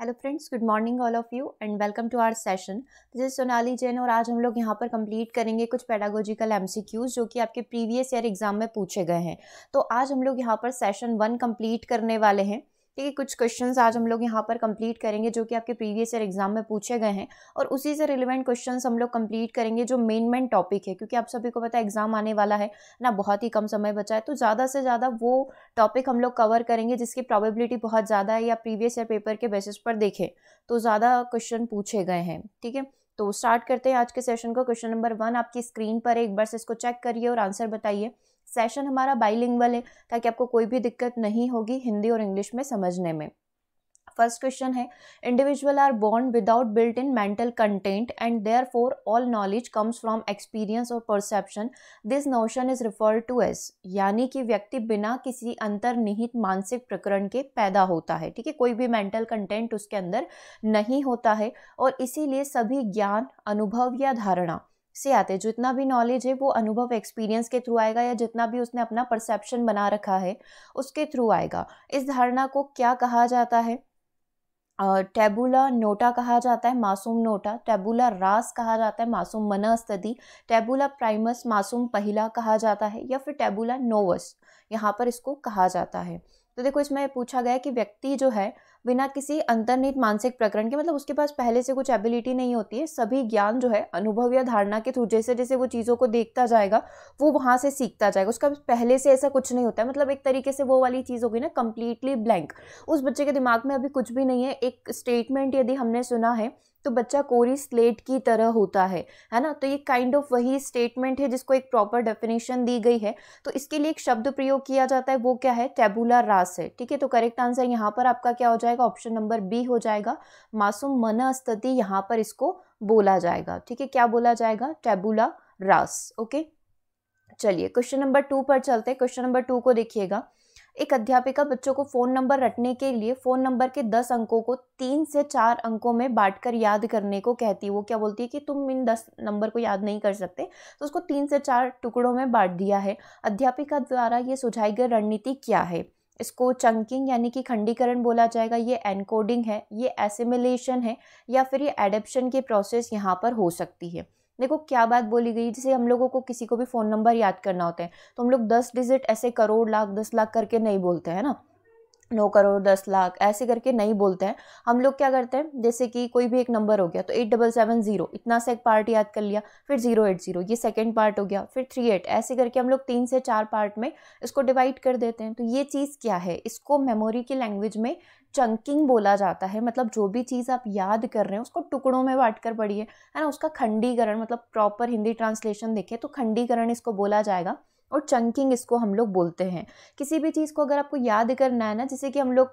Hello friends good morning all of you and welcome to our session this Sonali Jain और आज हम लोग यहाँ पर कंप्लीट करेंगे कुछ पैडागोजिकल एमसीक्यूज जो कि आपके प्रीवियस ईयर एग्ज़ाम में पूछे गए हैं तो आज हम लोग यहाँ पर सेशन वन कंप्लीट करने वाले हैं ठीक है कुछ क्वेश्चन आज हम लोग यहाँ पर कंप्लीट करेंगे जो कि आपके प्रीवियस ईयर एग्जाम में पूछे गए हैं और उसी से रिलेवेंट क्वेश्चन हम लोग कंप्लीट करेंगे जो मेन मेन टॉपिक है क्योंकि आप सभी को पता है एग्जाम आने वाला है ना बहुत ही कम समय बचा है तो ज़्यादा से ज़्यादा वो टॉपिक हम लोग कवर करेंगे जिसकी प्रॉबेबिलिटी बहुत ज़्यादा है या प्रीवियस ईयर पेपर के बेसिस पर देखें तो ज़्यादा क्वेश्चन पूछे गए हैं ठीक है तो स्टार्ट करते हैं आज के सेशन को क्वेश्चन नंबर वन आपकी स्क्रीन पर एक बार से इसको चेक करिए और आंसर बताइए सेशन हमारा बाइलिंगुअल है ताकि आपको कोई भी दिक्कत नहीं होगी हिंदी और इंग्लिश में समझने में फर्स्ट क्वेश्चन है individual are born without built in mental content and therefore all knowledge comes from experience और perception this notion is referred to as यानी कि व्यक्ति बिना किसी अंतर्निहित मानसिक प्रकरण के पैदा होता है ठीक है कोई भी मेंटल कंटेंट उसके अंदर नहीं होता है और इसीलिए सभी ज्ञान अनुभव या धारणा से आते हैं जितना भी नॉलेज है वो अनुभव एक्सपीरियंस के थ्रू आएगा या जितना भी उसने अपना परसेप्शन बना रखा है उसके थ्रू आएगा इस धारणा को क्या कहा जाता है टेबुला नोटा कहा जाता है मासूम नोटा टेबुला रास कहा जाता है मासूम मनास्तदी टेबुला प्राइमस मासूम पहला कहा जाता है या फिर टेबुला नोवस यहाँ पर इसको कहा जाता है तो देखो इसमें पूछा गया कि व्यक्ति जो है बिना किसी अंतर्निहित मानसिक प्रकरण के मतलब उसके पास पहले से कुछ एबिलिटी नहीं होती है सभी ज्ञान जो है अनुभव या धारणा के थ्रू जैसे जैसे वो चीज़ों को देखता जाएगा वो वहाँ से सीखता जाएगा उसका पहले से ऐसा कुछ नहीं होता है मतलब एक तरीके से वो वाली चीज़ होगी ना कम्प्लीटली ब्लैंक उस बच्चे के दिमाग में अभी कुछ भी नहीं है एक स्टेटमेंट यदि हमने सुना है तो बच्चा कोरी स्लेट की तरह होता है है ना तो ये काइंड kind ऑफ of वही स्टेटमेंट है जिसको एक प्रॉपर डेफिनेशन दी गई है तो इसके लिए एक शब्द प्रयोग किया जाता है वो क्या है टेबुला रास है ठीक है तो करेक्ट आंसर यहाँ पर आपका क्या हो जाएगा ऑप्शन नंबर बी हो जाएगा मासूम मन स्थिति यहाँ पर इसको बोला जाएगा ठीक है क्या बोला जाएगा टेबुला रास ओके चलिए क्वेश्चन नंबर टू पर चलते हैं क्वेश्चन नंबर टू को देखिएगा एक अध्यापिका बच्चों को फ़ोन नंबर रटने के लिए फ़ोन नंबर के दस अंकों को तीन से चार अंकों में बांटकर याद करने को कहती है वो क्या बोलती है कि तुम इन दस नंबर को याद नहीं कर सकते तो उसको तीन से चार टुकड़ों में बांट दिया है अध्यापिका द्वारा ये सुझाई गई रणनीति क्या है इसको चंकिंग यानी कि खंडीकरण बोला जाएगा ये एनकोडिंग है ये एसिमिलेशन है या फिर ये एडेप्शन की प्रोसेस यहाँ पर हो सकती है देखो क्या बात बोली गई जैसे हम लोगों को किसी को भी फ़ोन नंबर याद करना होता है तो हम लोग दस डिजिट ऐसे करोड़ लाख दस लाख करके नहीं बोलते हैं ना नौ करोड़ दस लाख ऐसे करके नहीं बोलते हैं हम लोग क्या करते हैं जैसे कि कोई भी एक नंबर हो गया तो एट डबल सेवन जीरो इतना सा एक पार्ट याद कर लिया फिर जीरो एट जीरो ये सेकंड पार्ट हो गया फिर थ्री एट ऐसे करके हम लोग तीन से चार पार्ट में इसको डिवाइड कर देते हैं तो ये चीज़ क्या है इसको मेमोरी की लैंग्वेज में चंकिंग बोला जाता है मतलब जो भी चीज़ आप याद कर रहे हैं उसको टुकड़ों में बांट कर पढ़िए है ना उसका खंडीकरण मतलब प्रॉपर हिंदी ट्रांसलेशन देखें तो खंडीकरण इसको बोला जाएगा और चंकिंग इसको हम लोग बोलते हैं किसी भी चीज़ को अगर आपको याद करना है ना जैसे कि हम लोग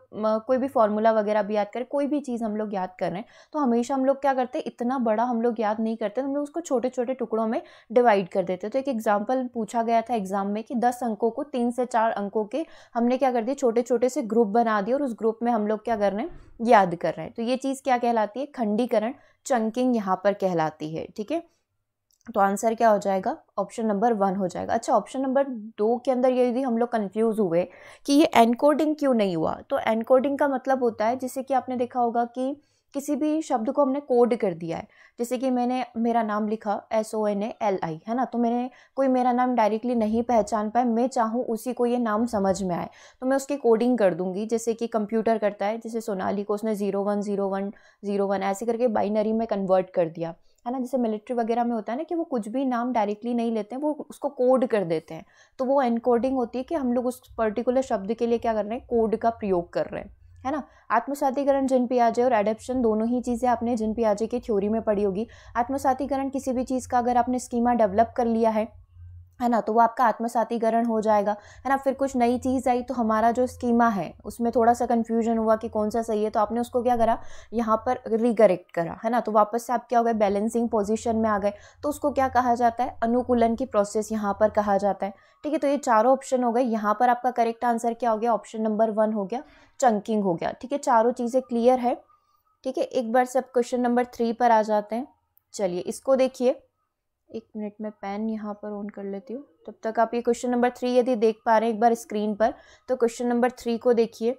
कोई भी फॉर्मूला वगैरह भी याद करें कोई भी चीज़ हम लोग याद कर रहे हैं तो हमेशा हम लोग क्या करते हैं इतना बड़ा हम लोग याद नहीं करते हम लोग उसको छोटे छोटे टुकड़ों में डिवाइड कर देते तो एक एग्जाम्पल पूछा गया था एग्जाम में कि दस अंकों को तीन से चार अंकों के हमने क्या कर दिए छोटे छोटे से ग्रुप बना दिए और उस ग्रुप में हम लोग क्या कर रहे हैं याद कर रहे हैं तो ये चीज़ क्या कहलाती है खंडीकरण चंकिंग यहाँ पर कहलाती है ठीक है तो आंसर क्या हो जाएगा ऑप्शन नंबर वन हो जाएगा अच्छा ऑप्शन नंबर दो के अंदर यदि हम लोग कन्फ्यूज़ हुए कि ये एनकोडिंग क्यों नहीं हुआ तो एनकोडिंग का मतलब होता है जैसे कि आपने देखा होगा कि किसी भी शब्द को हमने कोड कर दिया है जैसे कि मैंने मेरा नाम लिखा S O N A L I है ना तो मैंने कोई मेरा नाम डायरेक्टली नहीं पहचान पाए मैं चाहूँ उसी को ये नाम समझ में आए तो मैं उसकी कोडिंग कर दूँगी जैसे कि कंप्यूटर करता है जैसे सोनाली को उसने zero one zero one zero one ऐसे करके बाइनरी में कन्वर्ट कर दिया है ना जैसे मिलिट्री वगैरह में होता है ना कि वो कुछ भी नाम डायरेक्टली नहीं लेते हैं वो उसको कोड कर देते हैं तो वो एनकोडिंग होती है कि हम लोग उस पर्टिकुलर शब्द के लिए क्या कर रहे हैं कोड का प्रयोग कर रहे हैं है ना आत्मसातीकरण जिन पियाजे और एडेप्शन दोनों ही चीज़ें आपने जिन पियाजे की थ्योरी में पढ़ी होगी आत्मसातीकरण किसी भी चीज़ का अगर आपने स्कीमा डेवलप कर लिया है है ना तो वो आपका आत्मसातीकरण हो जाएगा है ना फिर कुछ नई चीज़ आई तो हमारा जो स्कीमा है उसमें थोड़ा सा कन्फ्यूजन हुआ कि कौन सा सही है तो आपने उसको क्या करा यहाँ पर रिकरेक्ट करा है ना तो वापस से आप क्या हो गए बैलेंसिंग पोजिशन में आ गए तो उसको क्या कहा जाता है अनुकूलन की प्रोसेस यहाँ पर कहा जाता है ठीक है तो ये चारों ऑप्शन हो गए यहाँ पर आपका करेक्ट आंसर क्या हो गया ऑप्शन नंबर वन हो गया चंकिंग हो गया ठीक है चारों चीज़ें क्लियर है ठीक है एक बार से आप क्वेश्चन नंबर थ्री पर आ जाते हैं चलिए इसको देखिए एक मिनट में पेन यहाँ पर ऑन कर लेती हूँ तब तक आप ये क्वेश्चन नंबर थ्री यदि देख पा रहे हैं एक बार स्क्रीन पर तो क्वेश्चन नंबर थ्री को देखिए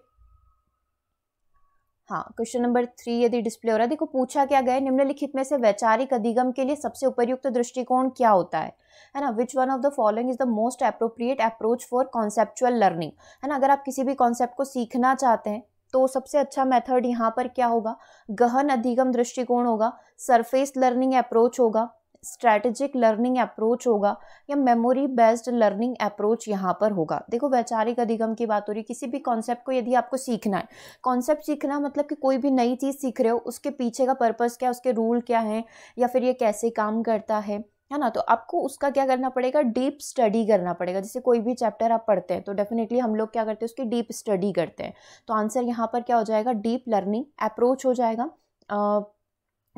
हाँ क्वेश्चन नंबर थ्री यदि डिस्प्ले हो रहा है देखो पूछा क्या गया निम्नलिखित में से वैचारिक अधिगम के लिए सबसे उपयुक्त दृष्टिकोण क्या होता है है ना which one of the following is the most appropriate approach for conceptual learning है ना अगर आप किसी भी कॉन्सेप्ट को सीखना चाहते हैं तो सबसे अच्छा मेथड यहाँ पर क्या होगा गहन अधिगम दृष्टिकोण होगा सरफेस लर्निंग अप्रोच होगा स्ट्रैटेजिक लर्निंग अप्रोच होगा या मेमोरी बेस्ड लर्निंग अप्रोच यहाँ पर होगा देखो वैचारिक अधिगम की बात हो रही है किसी भी कॉन्सेप्ट को यदि आपको सीखना है कॉन्सेप्ट सीखना मतलब कि कोई भी नई चीज़ सीख रहे हो उसके पीछे का पर्पज़ क्या उसके रूल क्या हैं या फिर ये कैसे काम करता है है ना तो आपको उसका क्या करना पड़ेगा डीप स्टडी करना पड़ेगा जैसे कोई भी चैप्टर आप पढ़ते हैं तो डेफिनेटली हम लोग क्या करते हैं उसकी डीप स्टडी करते हैं तो आंसर यहाँ पर क्या हो जाएगा डीप लर्निंग अप्रोच हो जाएगा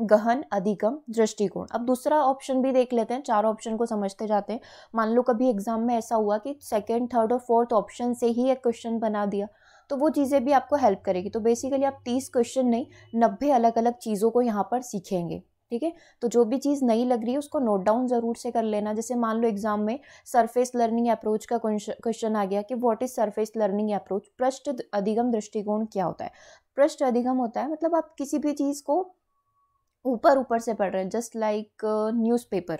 गहन अधिगम दृष्टिकोण अब दूसरा ऑप्शन भी देख लेते हैं चार ऑप्शन को समझते जाते हैं मान लो कभी एग्जाम में ऐसा हुआ कि सेकेंड थर्ड और फोर्थ ऑप्शन से ही एक क्वेश्चन बना दिया तो वो चीज़ें भी आपको हेल्प करेगी तो बेसिकली आप तीस क्वेश्चन नहीं नब्बे अलग अलग चीज़ों को यहाँ पर सीखेंगे ठीक है तो जो भी चीज़ नई लग रही है उसको नोट डाउन ज़रूर से कर लेना जैसे मान लो एग्जाम में सरफेस लर्निंग अप्रोच का क्वेश्चन आ गया कि what is surface learning approach पृष्ठ अधिगम दृष्टिकोण क्या होता है पृष्ठ अधिगम होता है मतलब आप किसी भी चीज़ को ऊपर ऊपर से पढ़ रहे हैं जस्ट लाइक न्यूज़पेपर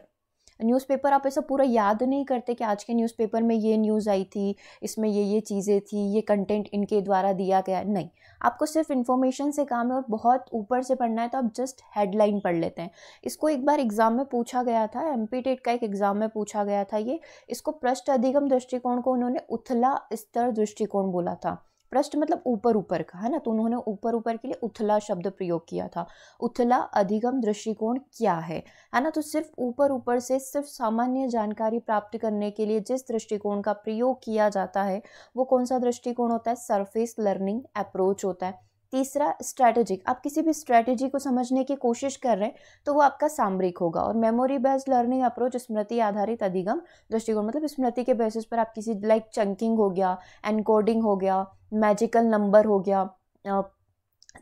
न्यूज़पेपर आप ऐसा पूरा याद नहीं करते कि आज के न्यूज़पेपर में ये न्यूज़ आई थी इसमें ये ये चीज़ें थी ये कंटेंट इनके द्वारा दिया गया नहीं आपको सिर्फ इन्फॉर्मेशन से काम है और बहुत ऊपर से पढ़ना है तो आप जस्ट हेडलाइन पढ़ लेते हैं इसको एक बार एग्ज़ाम में पूछा गया था एम e का एक एग्ज़ाम में पूछा गया था ये इसको पृष्ठ अधिगम दृष्टिकोण को उन्होंने उथला स्तर दृष्टिकोण बोला था पृष्ठ मतलब ऊपर ऊपर का है ना तो उन्होंने ऊपर ऊपर के लिए उथला शब्द प्रयोग किया था उथला अधिगम दृष्टिकोण क्या है है ना तो सिर्फ ऊपर ऊपर से सिर्फ सामान्य जानकारी प्राप्त करने के लिए जिस दृष्टिकोण का प्रयोग किया जाता है वो कौन सा दृष्टिकोण होता है सरफेस लर्निंग अप्रोच होता है तीसरा स्ट्रैटेजिक आप किसी भी स्ट्रैटेजी को समझने की कोशिश कर रहे हैं तो वो आपका सामरिक होगा और मेमोरी बेस्ड लर्निंग अप्रोच स्मृति आधारित अधिगम दृष्टिकोण मतलब स्मृति के बेसिस पर आप किसी लाइक like चंकिंग हो गया एनकोडिंग हो गया मैजिकल नंबर हो गया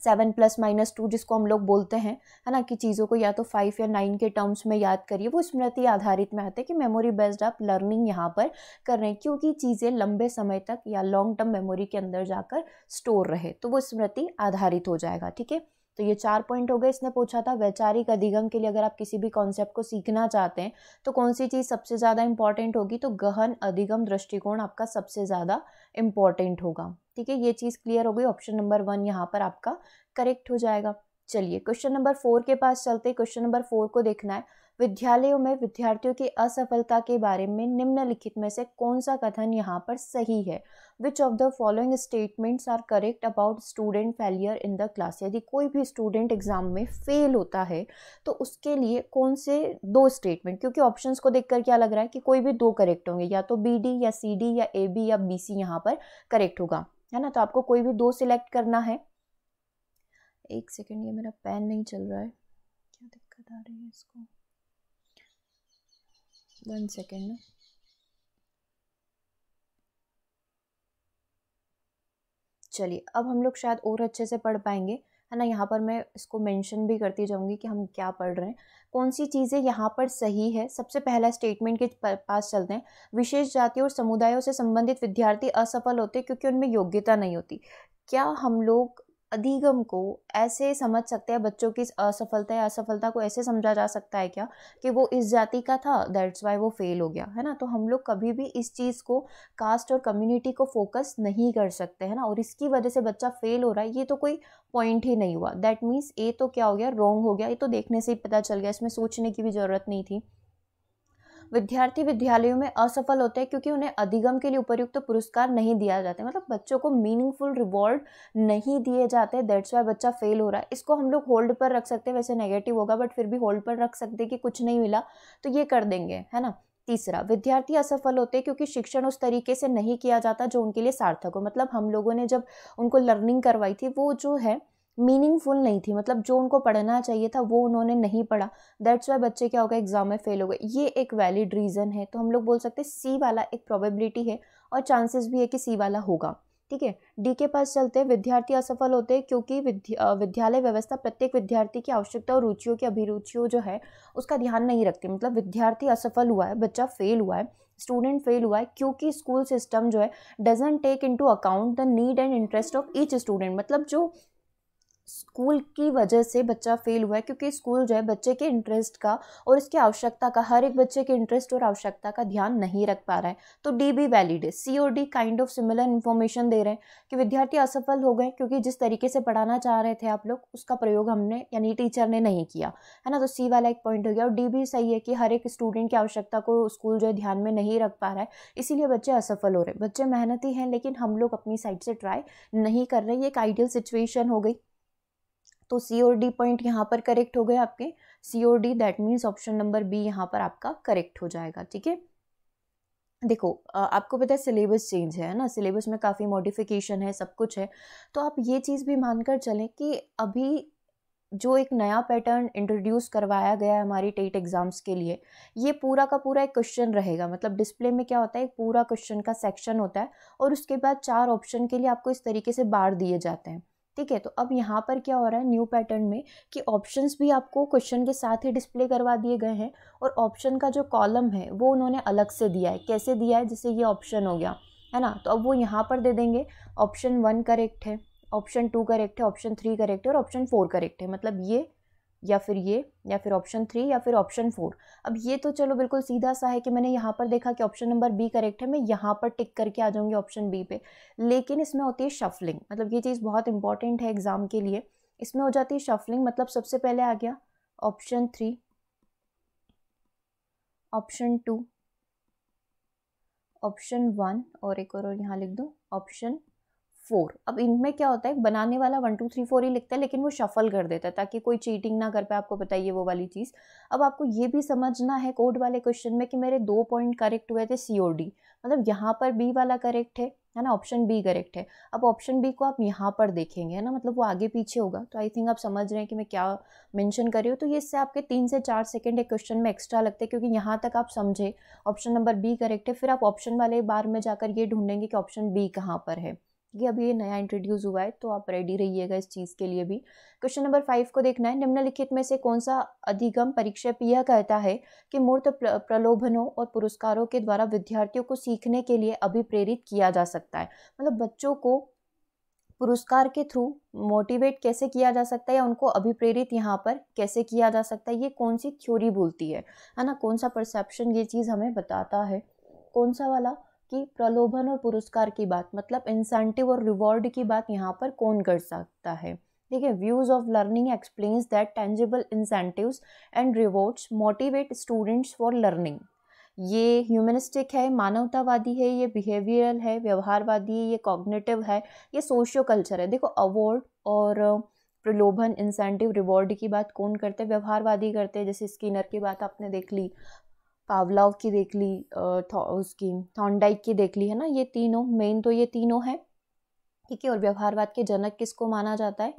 सेवन प्लस माइनस टू जिसको हम लोग बोलते हैं है ना कि चीज़ों को या तो फाइव या नाइन के टर्म्स में याद करिए वो स्मृति आधारित में आते हैं कि मेमोरी बेस्ड आप लर्निंग यहाँ पर कर रहे हैं क्योंकि चीज़ें लंबे समय तक या लॉन्ग टर्म मेमोरी के अंदर जाकर स्टोर रहे तो वो स्मृति आधारित हो जाएगा ठीक है तो ये चार पॉइंट हो गए इसने पूछा था वैचारिक अधिगम के लिए अगर आप किसी भी कॉन्सेप्ट को सीखना चाहते हैं तो कौन सी चीज़ सबसे ज़्यादा इंपॉर्टेंट होगी तो गहन अधिगम दृष्टिकोण आपका सबसे ज़्यादा इम्पॉर्टेंट होगा ठीक है ये चीज़ क्लियर हो गई ऑप्शन नंबर वन यहाँ पर आपका करेक्ट हो जाएगा चलिए क्वेश्चन नंबर फोर के पास चलते क्वेश्चन नंबर फोर को देखना है विद्यालयों में विद्यार्थियों की असफलता के बारे में निम्नलिखित में से कौन सा कथन यहाँ पर सही है which of the following statements are correct about student failure in the class यदि कोई भी स्टूडेंट एग्जाम में फेल होता है तो उसके लिए कौन से दो स्टेटमेंट क्योंकि ऑप्शन को देखकर क्या लग रहा है कि कोई भी दो करेक्ट होंगे या तो बी डी या सी डी या ए बी या बी सी यहाँ पर करेक्ट होगा है ना तो आपको कोई भी दो सिलेक्ट करना है एक सेकेंड ये मेरा पेन नहीं चल रहा है क्या दिक्कत आ रही है इसको वन सेकेंड ना चलिए अब हम लोग शायद और अच्छे से पढ़ पाएंगे है ना यहाँ पर मैं इसको मेंशन भी करती जाऊँगी कि हम क्या पढ़ रहे हैं कौन सी चीज़ें यहाँ पर सही है सबसे पहला स्टेटमेंट के पास चलते हैं विशेष जाति और समुदायों से संबंधित विद्यार्थी असफल होते क्योंकि उनमें योग्यता नहीं होती क्या हम लोग अधिगम को ऐसे समझ सकते हैं बच्चों की असफलता या असफलता को ऐसे समझा जा सकता है क्या कि वो इस जाति का था दैट्स वाई वो फेल हो गया है ना तो हम लोग कभी भी इस चीज़ को कास्ट और कम्युनिटी को फोकस नहीं कर सकते है ना और इसकी वजह से बच्चा फेल हो रहा है ये तो कोई पॉइंट ही नहीं हुआ दैट मीन्स ए तो क्या हो गया रॉन्ग हो गया ये तो देखने से ही पता चल गया इसमें सोचने की भी ज़रूरत नहीं थी विद्यार्थी विद्यालयों में असफल होते हैं क्योंकि उन्हें अधिगम के लिए उपयुक्त तो पुरस्कार नहीं दिया जाते मतलब बच्चों को मीनिंगफुल रिवॉर्ड नहीं दिए जाते दैट्स वाई बच्चा फेल हो रहा है इसको हम लोग होल्ड पर रख सकते हैं वैसे नेगेटिव होगा बट फिर भी होल्ड पर रख सकते कि कुछ नहीं मिला तो ये कर देंगे है ना तीसरा विद्यार्थी असफल होते हैं क्योंकि शिक्षण उस तरीके से नहीं किया जाता जो उनके लिए सार्थक हो मतलब हम लोगों ने जब उनको लर्निंग करवाई थी वो जो है मीनिंगफुल नहीं थी मतलब जो उनको पढ़ना चाहिए था वो उन्होंने नहीं पढ़ा दैट्स वाई बच्चे क्या हो गए एग्ज़ाम में फेल हो गए ये एक वैलिड रीज़न है तो हम लोग बोल सकते हैं सी वाला एक प्रोबेबिलिटी है और चांसेस भी है कि सी वाला होगा ठीक है डी के पास चलते हैं विद्यार्थी असफल होते हैं क्योंकि विद्या विद्यालय व्यवस्था प्रत्येक विद्यार्थी की आवश्यकता और रुचियों की अभिरुचियों जो है उसका ध्यान नहीं रखती मतलब विद्यार्थी असफल हुआ है बच्चा फेल हुआ है स्टूडेंट फेल हुआ है क्योंकि स्कूल सिस्टम जो है doesn't take into account the need and interest of each student मतलब जो स्कूल की वजह से बच्चा फेल हुआ है क्योंकि स्कूल जो है बच्चे के इंटरेस्ट का और इसकी आवश्यकता का हर एक बच्चे के इंटरेस्ट और आवश्यकता का ध्यान नहीं रख पा रहा है तो डी भी वैलिड है सी और D kind of similar information दे रहे हैं कि विद्यार्थी असफल हो गए क्योंकि जिस तरीके से पढ़ाना चाह रहे थे आप लोग उसका प्रयोग हमने यानी टीचर ने नहीं किया है ना तो सी वाला एक पॉइंट हो गया और डी भी सही है कि हर एक स्टूडेंट की आवश्यकता को स्कूल जो है ध्यान में नहीं रख पा रहा है इसीलिए बच्चे असफल हो रहे हैं बच्चे मेहनती हैं लेकिन हम लोग अपनी साइड से ट्राई नहीं कर रहे ये एक आइडियल सिचुएशन हो गई तो सी और डी पॉइंट यहाँ पर करेक्ट हो गए आपके सी और D that means option number B यहाँ पर आपका करेक्ट हो जाएगा ठीक है देखो आपको पता है सिलेबस चेंज है ना सिलेबस में काफ़ी मॉडिफिकेशन है सब कुछ है तो आप ये चीज़ भी मानकर चलें कि अभी जो एक नया पैटर्न इंट्रोड्यूस करवाया गया है हमारी टेट एग्ज़ाम्स के लिए ये पूरा का पूरा एक क्वेश्चन रहेगा मतलब डिस्प्ले में क्या होता है एक पूरा क्वेश्चन का सेक्शन होता है और उसके बाद चार ऑप्शन के लिए आपको इस तरीके से बार दिए जाते हैं ठीक है तो अब यहाँ पर क्या हो रहा है न्यू पैटर्न में कि ऑप्शंस भी आपको क्वेश्चन के साथ ही डिस्प्ले करवा दिए गए हैं और ऑप्शन का जो कॉलम है वो उन्होंने अलग से दिया है कैसे दिया है जैसे ये ऑप्शन हो गया है ना तो अब वो यहाँ पर दे देंगे ऑप्शन वन करेक्ट है ऑप्शन टू करेक्ट है ऑप्शन थ्री करेक्ट है और ऑप्शन फोर करेक्ट है मतलब ये या फिर ये या फिर ऑप्शन थ्री या फिर ऑप्शन फोर अब ये तो चलो बिल्कुल सीधा सा है कि मैंने यहाँ पर देखा कि ऑप्शन नंबर बी करेक्ट है मैं यहाँ पर टिक करके आ जाऊँगी ऑप्शन बी पे लेकिन इसमें होती है शफलिंग मतलब ये चीज़ बहुत इंपॉर्टेंट है एग्ज़ाम के लिए इसमें हो जाती है शफलिंग मतलब सबसे पहले आ गया option three option two option one और एक और यहाँ लिख दूँ ऑप्शन फोर अब इनमें क्या होता है बनाने वाला वन टू थ्री फोर ही लिखता है लेकिन वो शफल कर देता है ताकि कोई चीटिंग ना कर पाए आपको पता ये वो वाली चीज़ अब आपको ये भी समझना है कोड वाले क्वेश्चन में कि मेरे दो पॉइंट करेक्ट हुए थे सी ओ डी मतलब यहाँ पर बी वाला करेक्ट है है ना ऑप्शन बी करेक्ट है अब ऑप्शन बी को आप यहाँ पर देखेंगे है ना मतलब वो आगे पीछे होगा तो आई थिंक आप समझ रहे हैं कि मैं क्या मेंशन कर रही हूँ तो ये इससे आपके तीन से चार सेकंड एक क्वेश्चन में एक्स्ट्रा लगते हैं क्योंकि यहाँ तक आप समझे ऑप्शन नंबर बी करेक्ट है फिर आप ऑप्शन वाले बार में जाकर ये ढूंढेंगे कि ऑप्शन बी कहाँ पर है कि अब ये नया इंट्रोड्यूस हुआ है तो आप रेडी रहिएगा इस चीज़ के लिए भी क्वेश्चन नंबर फाइव को देखना है निम्नलिखित में से कौन सा अधिगम परीक्षा यह कहता है कि मूर्त प्रलोभनों और पुरस्कारों के द्वारा विद्यार्थियों को सीखने के लिए अभिप्रेरित किया जा सकता है मतलब बच्चों को पुरस्कार के थ्रू मोटिवेट कैसे किया जा सकता है या उनको अभिप्रेरित यहाँ पर कैसे किया जा सकता है ये कौन सी थ्योरी बोलती है है ना कौन सा परसेप्शन ये चीज़ हमें बताता है कौन सा वाला कि प्रलोभन और पुरस्कार की बात मतलब इंसेंटिव और रिवॉर्ड की बात यहाँ पर कौन कर सकता है ठीक है views of learning explains that tangible incentives and rewards motivate students for learning ये ह्यूमनिस्टिक है मानवतावादी है ये बिहेवियरल है व्यवहारवादी है ये कॉग्नेटिव है ये सोशियो कल्चर है देखो अवॉर्ड और प्रलोभन इंसेंटिव रिवॉर्ड की बात कौन करते हैं व्यवहारवादी करते हैं जैसे स्किनर की बात आपने देख ली पावलाव की देख ली उसकी थॉन्डाइक की देख ली है ना ये तीनों मेन तो ये तीनों है ठीक है और व्यवहारवाद के जनक किसको माना जाता है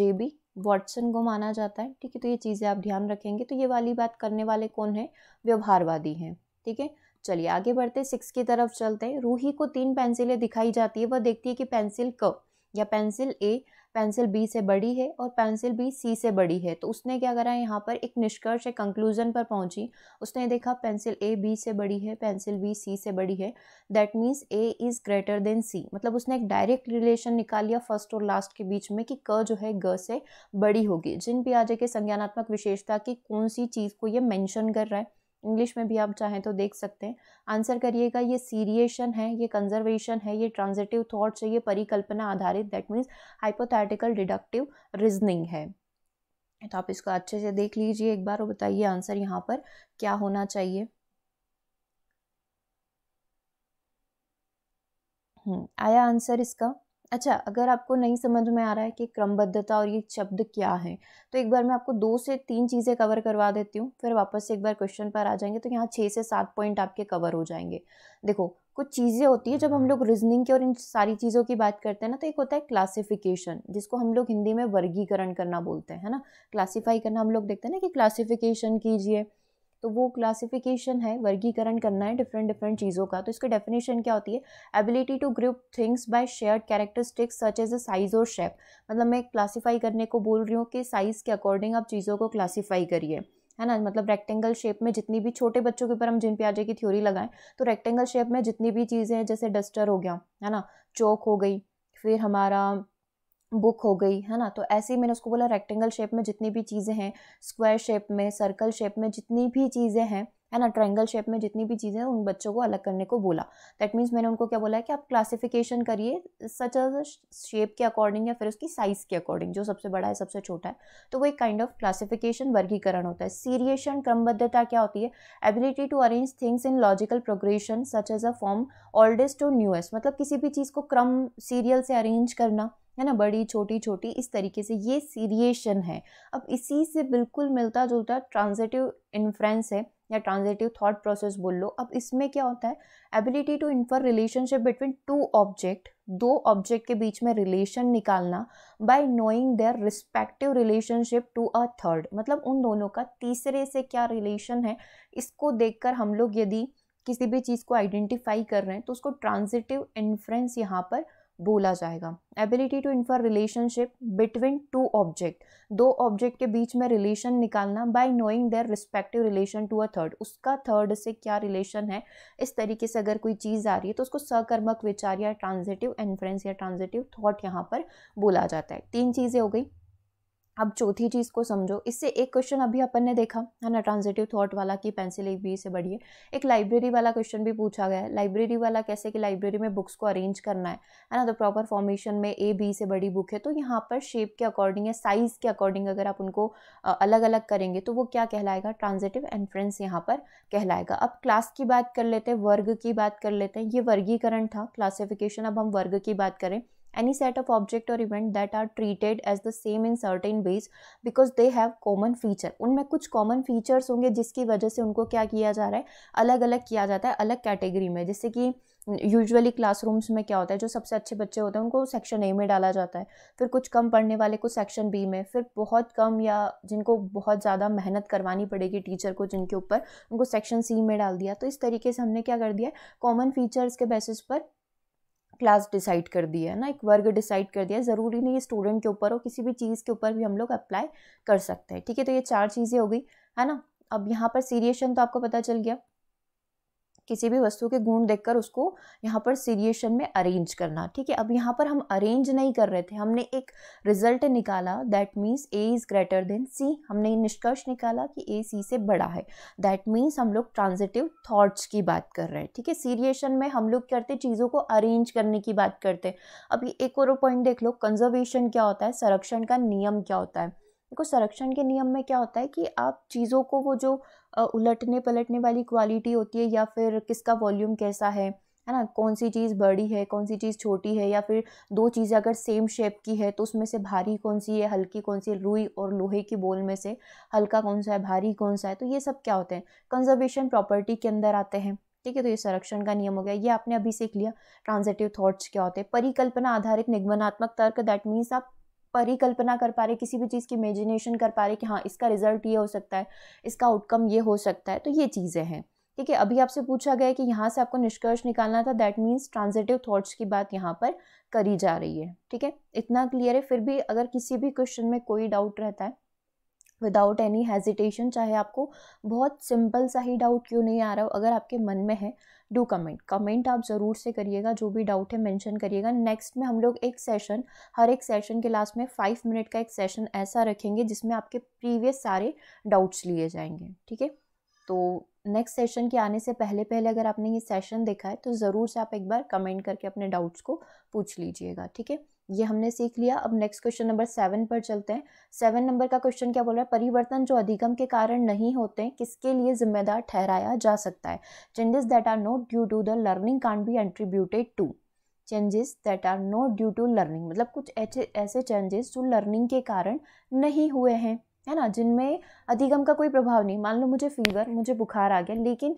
जे बी वॉटसन को माना जाता है ठीक है तो ये चीज़ें आप ध्यान रखेंगे तो ये वाली बात करने वाले कौन हैं व्यवहारवादी हैं ठीक है चलिए आगे बढ़ते सिक्स की तरफ चलते हैं रूही को तीन पेंसिलें दिखाई जाती है वह देखती है कि पेंसिल क या पेंसिल ए पेंसिल बी से बड़ी है और पेंसिल बी सी से बड़ी है तो उसने क्या करा यहाँ पर एक निष्कर्ष एक कंक्लूज़न पर पहुँची उसने देखा पेंसिल ए बी से बड़ी है पेंसिल बी सी से बड़ी है that means A is greater than C मतलब उसने एक डायरेक्ट रिलेशन निकाल लिया फर्स्ट और लास्ट के बीच में कि क जो है ग से बड़ी होगी जिन पियाजे के संज्ञानात्मक विशेषता की कौन सी चीज़ को ये मैंशन कर रहा है इंग्लिश में भी आप चाहें तो देख सकते हैं आंसर करिएगा ये सीरिएशन है ये कंजर्वेशन है ये ट्रांजिटिव थॉट्स है ये परिकल्पना आधारित that means hypothetical deductive reasoning है तो आप इसको अच्छे से देख लीजिए एक बार और बताइए आंसर यहाँ पर क्या होना चाहिए हम्म, आया आंसर इसका अच्छा अगर आपको नहीं समझ में आ रहा है कि क्रमबद्धता और ये शब्द क्या है तो एक बार मैं आपको दो से तीन चीज़ें कवर करवा देती हूँ फिर वापस से एक बार क्वेश्चन पर आ जाएंगे तो यहाँ छः से सात पॉइंट आपके कवर हो जाएंगे देखो कुछ चीज़ें होती है जब हम लोग रीजनिंग की और इन सारी चीज़ों की बात करते हैं ना तो एक होता है क्लासिफिकेशन जिसको हम लोग हिंदी में वर्गीकरण करना बोलते हैं है ना क्लासीफाई करना हम लोग देखते हैं ना कि क्लासिफिकेशन कीजिए तो वो क्लासिफिकेशन है वर्गीकरण करना है डिफरेंट डिफरेंट चीज़ों का तो इसकी डेफिनेशन क्या होती है ability to group things by shared characteristics such as a size और शेप मतलब मैं क्लासीफाई करने को बोल रही हूँ कि साइज़ के अकॉर्डिंग आप चीज़ों को क्लासीफाई करिए है ना मतलब रेक्टेंगल शेप में जितनी भी छोटे बच्चों के ऊपर हम जिन प्याजे की थ्योरी लगाएं तो रेक्टेंगल शेप में जितनी भी चीज़ें हैं जैसे डस्टर हो गया है ना चौक हो गई फिर हमारा बुक हो गई है ना तो ऐसे ही मैंने उसको बोला रेक्टेंगल शेप में जितनी भी चीज़ें हैं स्क्वायर शेप में सर्कल शेप में जितनी भी चीज़ें हैं है ना ट्रायंगल शेप में जितनी भी चीज़ें उन बच्चों को अलग करने को बोला दैट मीन्स मैंने उनको क्या बोला है कि आप क्लासिफिकेशन करिए सच अ शेप के अकॉर्डिंग या फिर उसकी साइज़ के अकॉर्डिंग जो सबसे बड़ा है सबसे छोटा है तो वो एक काइंड ऑफ क्लासिफिकेशन वर्गीकरण होता है सीरिएशन क्रमबद्धता क्या होती है ability to arrange things in logical progression such as a from oldest to newest मतलब किसी भी चीज़ को क्रम सीरियल से अरेंज करना है ना बड़ी छोटी छोटी इस तरीके से ये सीरिएशन है अब इसी से बिल्कुल मिलता जुलता ट्रांजिटिव इन्फ्रेंस है या ट्रांजिटिव थॉट प्रोसेस बोल लो अब इसमें क्या होता है ability to infer relationship between two object दो ऑब्जेक्ट के बीच में रिलेशन निकालना by knowing their respective relationship to a third मतलब उन दोनों का तीसरे से क्या रिलेशन है इसको देखकर हम लोग यदि किसी भी चीज़ को आइडेंटिफाई कर रहे हैं तो उसको ट्रांजिटिव इन्फ्रेंस यहाँ पर बोला जाएगा ability to infer relationship between two object दो ऑब्जेक्ट के बीच में रिलेशन निकालना by knowing their respective relation to a third उसका थर्ड से क्या रिलेशन है इस तरीके से अगर कोई चीज़ आ रही है तो उसको सकर्मक विचार या ट्रांजिटिव इन्फ्रेंस या ट्रांजिटिव थॉट यहाँ पर बोला जाता है तीन चीज़ें हो गई अब चौथी चीज़ को समझो इससे एक क्वेश्चन अभी अपन ने देखा है ना ट्रांजिटिव थॉट वाला कि पेंसिल एक बी से बढ़िए एक लाइब्रेरी वाला क्वेश्चन भी पूछा गया है लाइब्रेरी वाला कैसे कि लाइब्रेरी में बुक्स को अरेंज करना है है ना तो प्रॉपर फॉर्मेशन में ए बी से बड़ी बुक है तो यहाँ पर शेप के अकॉर्डिंग या साइज़ के अकॉर्डिंग अगर आप उनको अलग अलग करेंगे तो वो क्या कहलाएगा ट्रांजिटिव एंट्रेंस यहाँ पर कहलाएगा अब क्लास की बात कर लेते हैं वर्ग की बात कर लेते हैं ये वर्गीकरण था क्लासिफिकेशन अब हम वर्ग की बात करें any set of object or event that are treated as the same in certain ways because they have common feature उनमें कुछ common features होंगे जिसकी वजह से उनको क्या किया जा रहा है अलग अलग किया जाता है अलग कैटेगरी में जैसे कि यूजुअली क्लासरूम्स में क्या होता है जो सबसे अच्छे बच्चे होते हैं उनको सेक्शन ए में डाला जाता है फिर कुछ कम पढ़ने वाले को सेक्शन बी में फिर बहुत कम या जिनको बहुत ज़्यादा मेहनत करवानी पड़ेगी टीचर को जिनके ऊपर उनको सेक्शन सी में डाल दिया तो इस तरीके से हमने क्या कर दिया कॉमन फीचर्स के बेसिस पर क्लास डिसाइड कर दी है ना एक वर्ग डिसाइड कर दिया है ज़रूरी नहीं स्टूडेंट के ऊपर हो किसी भी चीज़ के ऊपर भी हम लोग अप्लाई कर सकते हैं ठीक है तो ये चार चीज़ें हो गई है ना अब यहाँ पर सीरिएशन तो आपको पता चल गया किसी भी वस्तु के गुण देखकर उसको यहाँ पर सीरिएशन में अरेंज करना ठीक है अब यहाँ पर हम अरेंज नहीं कर रहे थे हमने एक रिजल्ट निकाला that means A is greater than C हमने निष्कर्ष निकाला कि ए सी से बड़ा है दैट मीन्स हम लोग ट्रांजिटिव थाट्स की बात कर रहे हैं ठीक है सीरिएशन में हम लोग करते चीज़ों को अरेंज करने की बात करते अब ये एक और पॉइंट देख लो कंजर्वेशन क्या होता है संरक्षण का नियम क्या होता है देखो संरक्षण के नियम में क्या होता है कि आप चीज़ों को वो जो उलटने पलटने वाली क्वालिटी होती है या फिर किसका वॉल्यूम कैसा है है ना कौन सी चीज़ बड़ी है कौन सी चीज़ छोटी है या फिर दो चीज़ें अगर सेम शेप की है तो उसमें से भारी कौन सी है हल्की कौन सी रुई और लोहे की बोल में से हल्का कौन सा है भारी कौन सा है तो ये सब क्या होते हैं कंजर्वेशन प्रॉपर्टी के अंदर आते हैं ठीक है तो ये संरक्षण का नियम हो गया ये आपने अभी सीख लिया ट्रांजेटिव थॉट्स क्या होते हैं परिकल्पना आधारित निगमनात्मक तर्क दैट मीन्स आप परिकल्पना कर पा रहे किसी भी चीज़ की इमेजिनेशन कर पा रहे कि हाँ इसका रिजल्ट ये हो सकता है इसका आउटकम ये हो सकता है तो ये चीज़ें हैं ठीक है अभी आपसे पूछा गया कि यहाँ से आपको निष्कर्ष निकालना था दैट मीन्स ट्रांजिटिव थाट्स की बात यहाँ पर करी जा रही है ठीक है इतना क्लियर है फिर भी अगर किसी भी क्वेश्चन में कोई डाउट रहता है विदाउट एनी हेजिटेशन चाहे आपको बहुत सिंपल सा ही डाउट क्यों नहीं आ रहा हो अगर आपके मन में है डू कमेंट कमेंट आप ज़रूर से करिएगा जो भी डाउट है मेंशन करिएगा नेक्स्ट में हम लोग एक सेशन हर एक सेशन के लास्ट में फाइव मिनट का एक सेशन ऐसा रखेंगे जिसमें आपके प्रीवियस सारे डाउट्स लिए जाएंगे ठीक है तो नेक्स्ट सेशन के आने से पहले पहले अगर आपने ये सेशन देखा है तो ज़रूर से आप एक बार कमेंट करके अपने डाउट्स को पूछ लीजिएगा ठीक है ये हमने सीख लिया अब नेक्स्ट क्वेश्चन नंबर सेवन पर चलते हैं सेवन नंबर का क्वेश्चन क्या बोल रहा है परिवर्तन जो अधिगम के कारण नहीं होते किसके लिए जिम्मेदार ठहराया जा सकता है changes that are not due to the learning can be attributed to changes that are not due to learning मतलब कुछ ऐसे चेंजेस जो लर्निंग के कारण नहीं हुए हैं है ना जिनमें अधिगम का कोई प्रभाव नहीं मान लो मुझे फीवर मुझे बुखार आ गया लेकिन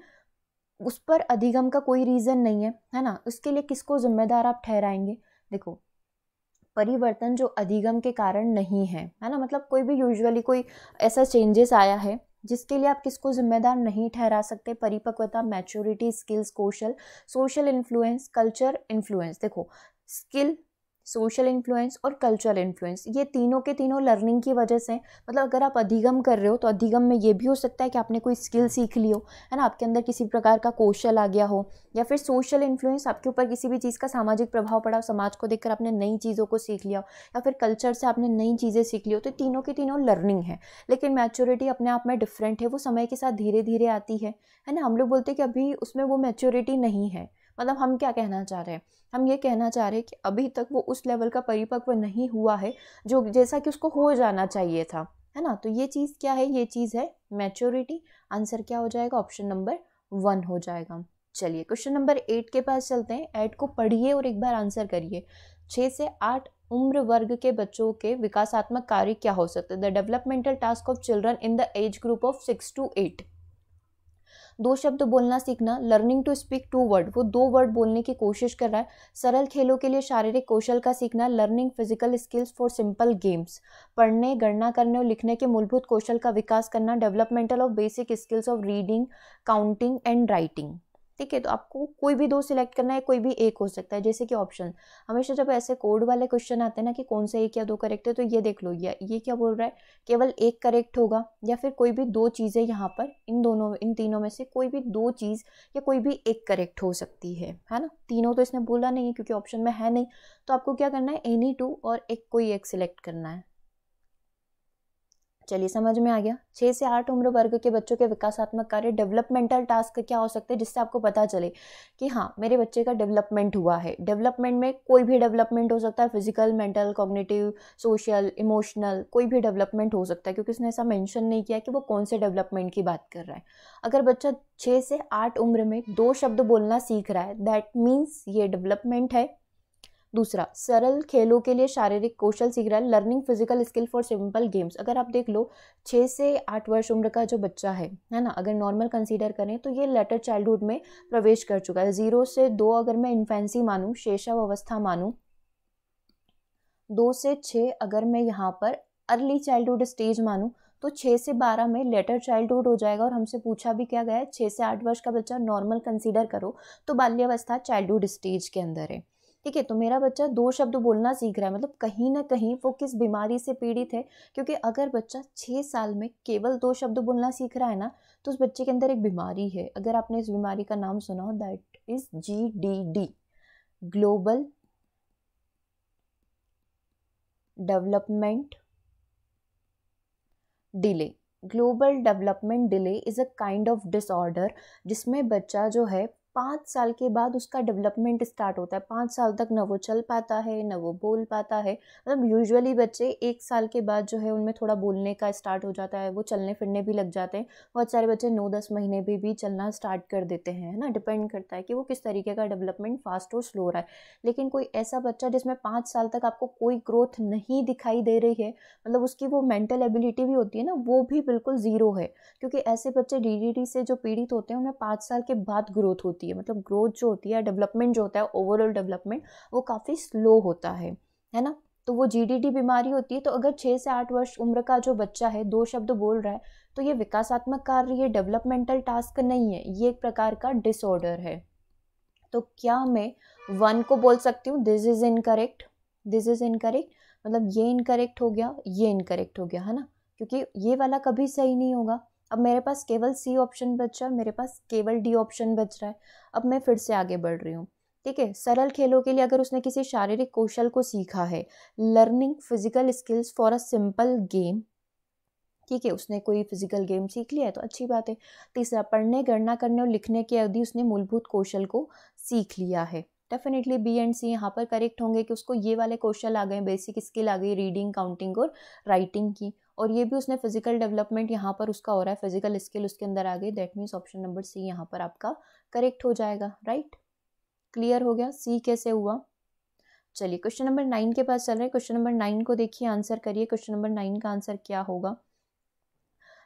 उस पर अधिगम का कोई रीज़न नहीं है है ना उसके लिए किसको जिम्मेदार आप ठहराएंगे देखो परिवर्तन जो अधिगम के कारण नहीं है है ना मतलब कोई भी यूजुअली कोई ऐसा चेंजेस आया है जिसके लिए आप किसको जिम्मेदार नहीं ठहरा सकते परिपक्वता मैच्योरिटी स्किल्स कौशल सोशल इन्फ्लुएंस कल्चर इन्फ्लुएंस देखो स्किल सोशल इन्फ्लुएंस और कल्चरल इन्फ्लुएंस ये तीनों के तीनों लर्निंग की वजह से मतलब अगर आप अधिगम कर रहे हो तो अधिगम में ये भी हो सकता है कि आपने कोई स्किल सीख ली हो है ना आपके अंदर किसी प्रकार का कौशल आ गया हो या फिर सोशल इन्फ्लुएंस आपके ऊपर किसी भी चीज़ का सामाजिक प्रभाव पड़ा हो समाज को देखकर आपने नई चीज़ों को सीख लिया हो या फिर कल्चर से आपने नई चीज़ें सीख ली हो तो तीनों की तीनों लर्निंग है लेकिन मैच्योरिटी अपने आप में डिफरेंट है वो समय के साथ धीरे धीरे आती है है ना हम लोग बोलते हैं कि अभी उसमें वो मैच्योरिटी नहीं है मतलब हम क्या कहना चाह रहे हैं हम ये कहना चाह रहे हैं कि अभी तक वो उस लेवल का परिपक्व नहीं हुआ है जो जैसा कि उसको हो जाना चाहिए था है ना तो ये चीज़ क्या है ये चीज़ है मैच्योरिटी आंसर क्या हो जाएगा ऑप्शन नंबर वन हो जाएगा चलिए क्वेश्चन नंबर एट के पास चलते हैं एट को पढ़िए और एक बार आंसर करिए छः से आठ उम्र वर्ग के बच्चों के विकासात्मक कार्य क्या हो सकते हैं the developmental task of children in the age group of six to eight दो शब्द बोलना सीखना learning to speak two word वो दो वर्ड बोलने की कोशिश कर रहा है सरल खेलों के लिए शारीरिक कौशल का सीखना learning physical skills for simple games पढ़ने गणना करने और लिखने के मूलभूत कौशल का विकास करना developmental of basic skills of reading counting and writing ठीक है तो आपको कोई भी दो सिलेक्ट करना है कोई भी एक हो सकता है जैसे कि ऑप्शन हमेशा जब ऐसे कोड वाले क्वेश्चन आते हैं ना कि कौन सा एक या दो करेक्ट है तो ये देख लो ये ये क्या बोल रहा है केवल एक करेक्ट होगा या फिर कोई भी दो चीज़ें यहाँ पर इन दोनों इन तीनों में से कोई भी दो चीज़ या कोई भी एक करेक्ट हो सकती है है ना तीनों तो इसने बोला नहीं है क्योंकि ऑप्शन में है नहीं तो आपको क्या करना है एनी टू और एक कोई एक सिलेक्ट करना है चलिए समझ में आ गया छः से आठ उम्र वर्ग के बच्चों के विकासात्मक कार्य डेवलपमेंटल टास्क क्या हो सकते हैं जिससे आपको पता चले कि हाँ मेरे बच्चे का डेवलपमेंट हुआ है डेवलपमेंट में कोई भी डेवलपमेंट हो सकता है physical mental cognitive social emotional कोई भी डेवलपमेंट हो सकता है क्योंकि उसने ऐसा मैंशन नहीं किया कि वो कौन से डेवलपमेंट की बात कर रहा है अगर बच्चा छः से आठ उम्र में दो शब्द बोलना सीख रहा है दैट मीन्स ये डेवलपमेंट है दूसरा सरल खेलों के लिए शारीरिक कौशल सीख रहा है learning physical skill for simple games अगर आप देख लो छः से आठ वर्ष उम्र का जो बच्चा है है ना अगर नॉर्मल कंसीडर करें तो ये लेटर चाइल्डहुड में प्रवेश कर चुका है ज़ीरो से दो अगर मैं इन्फेंसी मानूँ शेषव अवस्था मानूँ दो से छः अगर मैं यहाँ पर अर्ली चाइल्डहुड स्टेज मानूँ तो छः से बारह में लेटर चाइल्डहुड हो जाएगा और हमसे पूछा भी क्या गया है छः से आठ वर्ष का बच्चा नॉर्मल कंसीडर करो तो बाल्यावस्था चाइल्डहुड स्टेज के अंदर है ठीक है तो मेरा बच्चा दो शब्द बोलना सीख रहा है मतलब कहीं ना कहीं वो किस बीमारी से पीड़ित है क्योंकि अगर बच्चा छः साल में केवल दो शब्द बोलना सीख रहा है ना तो उस बच्चे के अंदर एक बीमारी है अगर आपने इस बीमारी का नाम सुना हो that is G D D global development delay global development delay is a kind of disorder जिसमें बच्चा जो है पाँच साल के बाद उसका डेवलपमेंट स्टार्ट होता है पाँच साल तक न वो चल पाता है न वो बोल पाता है मतलब यूजुअली बच्चे एक साल के बाद जो है उनमें थोड़ा बोलने का स्टार्ट हो जाता है वो चलने फिरने भी लग जाते हैं बहुत सारे बच्चे नौ दस महीने भी भी चलना स्टार्ट कर देते हैं है ना डिपेंड करता है कि वो किस तरीके का डेवलपमेंट फास्ट और स्लो रहा है लेकिन कोई ऐसा बच्चा जिसमें पाँच साल तक आपको कोई ग्रोथ नहीं दिखाई दे रही है मतलब उसकी वो मेंटल एबिलिटी भी होती है ना वो भी बिल्कुल ज़ीरो है क्योंकि ऐसे बच्चे डी से जो पीड़ित होते हैं उनमें पाँच साल के बाद ग्रोथ होती है होती है मतलब ग्रोथ जो होती है डेवलपमेंट जो होता है ओवरऑल डेवलपमेंट वो काफ़ी स्लो होता है है ना तो वो जी बीमारी होती है तो अगर छः से आठ वर्ष उम्र का जो बच्चा है दो शब्द बोल रहा है तो ये विकासात्मक कार्य ये डेवलपमेंटल टास्क नहीं है ये एक प्रकार का डिसऑर्डर है तो क्या मैं वन को बोल सकती हूँ this is incorrect this is incorrect मतलब ये इनकरेक्ट हो गया ये इनकरेक्ट हो गया है ना क्योंकि ये वाला कभी सही नहीं होगा अब मेरे पास केवल सी ऑप्शन बच रहा है मेरे पास केवल डी ऑप्शन बच रहा है अब मैं फिर से आगे बढ़ रही हूँ ठीक है सरल खेलों के लिए अगर उसने किसी शारीरिक कौशल को सीखा है learning physical skills for a simple game ठीक है उसने कोई फिजिकल गेम सीख लिया है तो अच्छी बात है तीसरा पढ़ने गणना करने और लिखने के अवधि उसने मूलभूत कौशल को सीख लिया है डेफिनेटली बी एंड सी यहाँ पर करेक्ट होंगे कि उसको ये वाले कौशल आ गए बेसिक स्किल आ गई रीडिंग काउंटिंग और राइटिंग की और ये भी उसने फिजिकल डेवलपमेंट यहाँ पर उसका हो रहा है फिजिकल स्किल उसके अंदर आ गई that means option number C यहाँ पर आपका करेक्ट हो जाएगा राइट क्लियर हो गया सी कैसे हुआ चलिए क्वेश्चन नंबर नाइन के पास चल रहे हैं क्वेश्चन नंबर नाइन को देखिए आंसर करिए क्वेश्चन नंबर नाइन का आंसर क्या होगा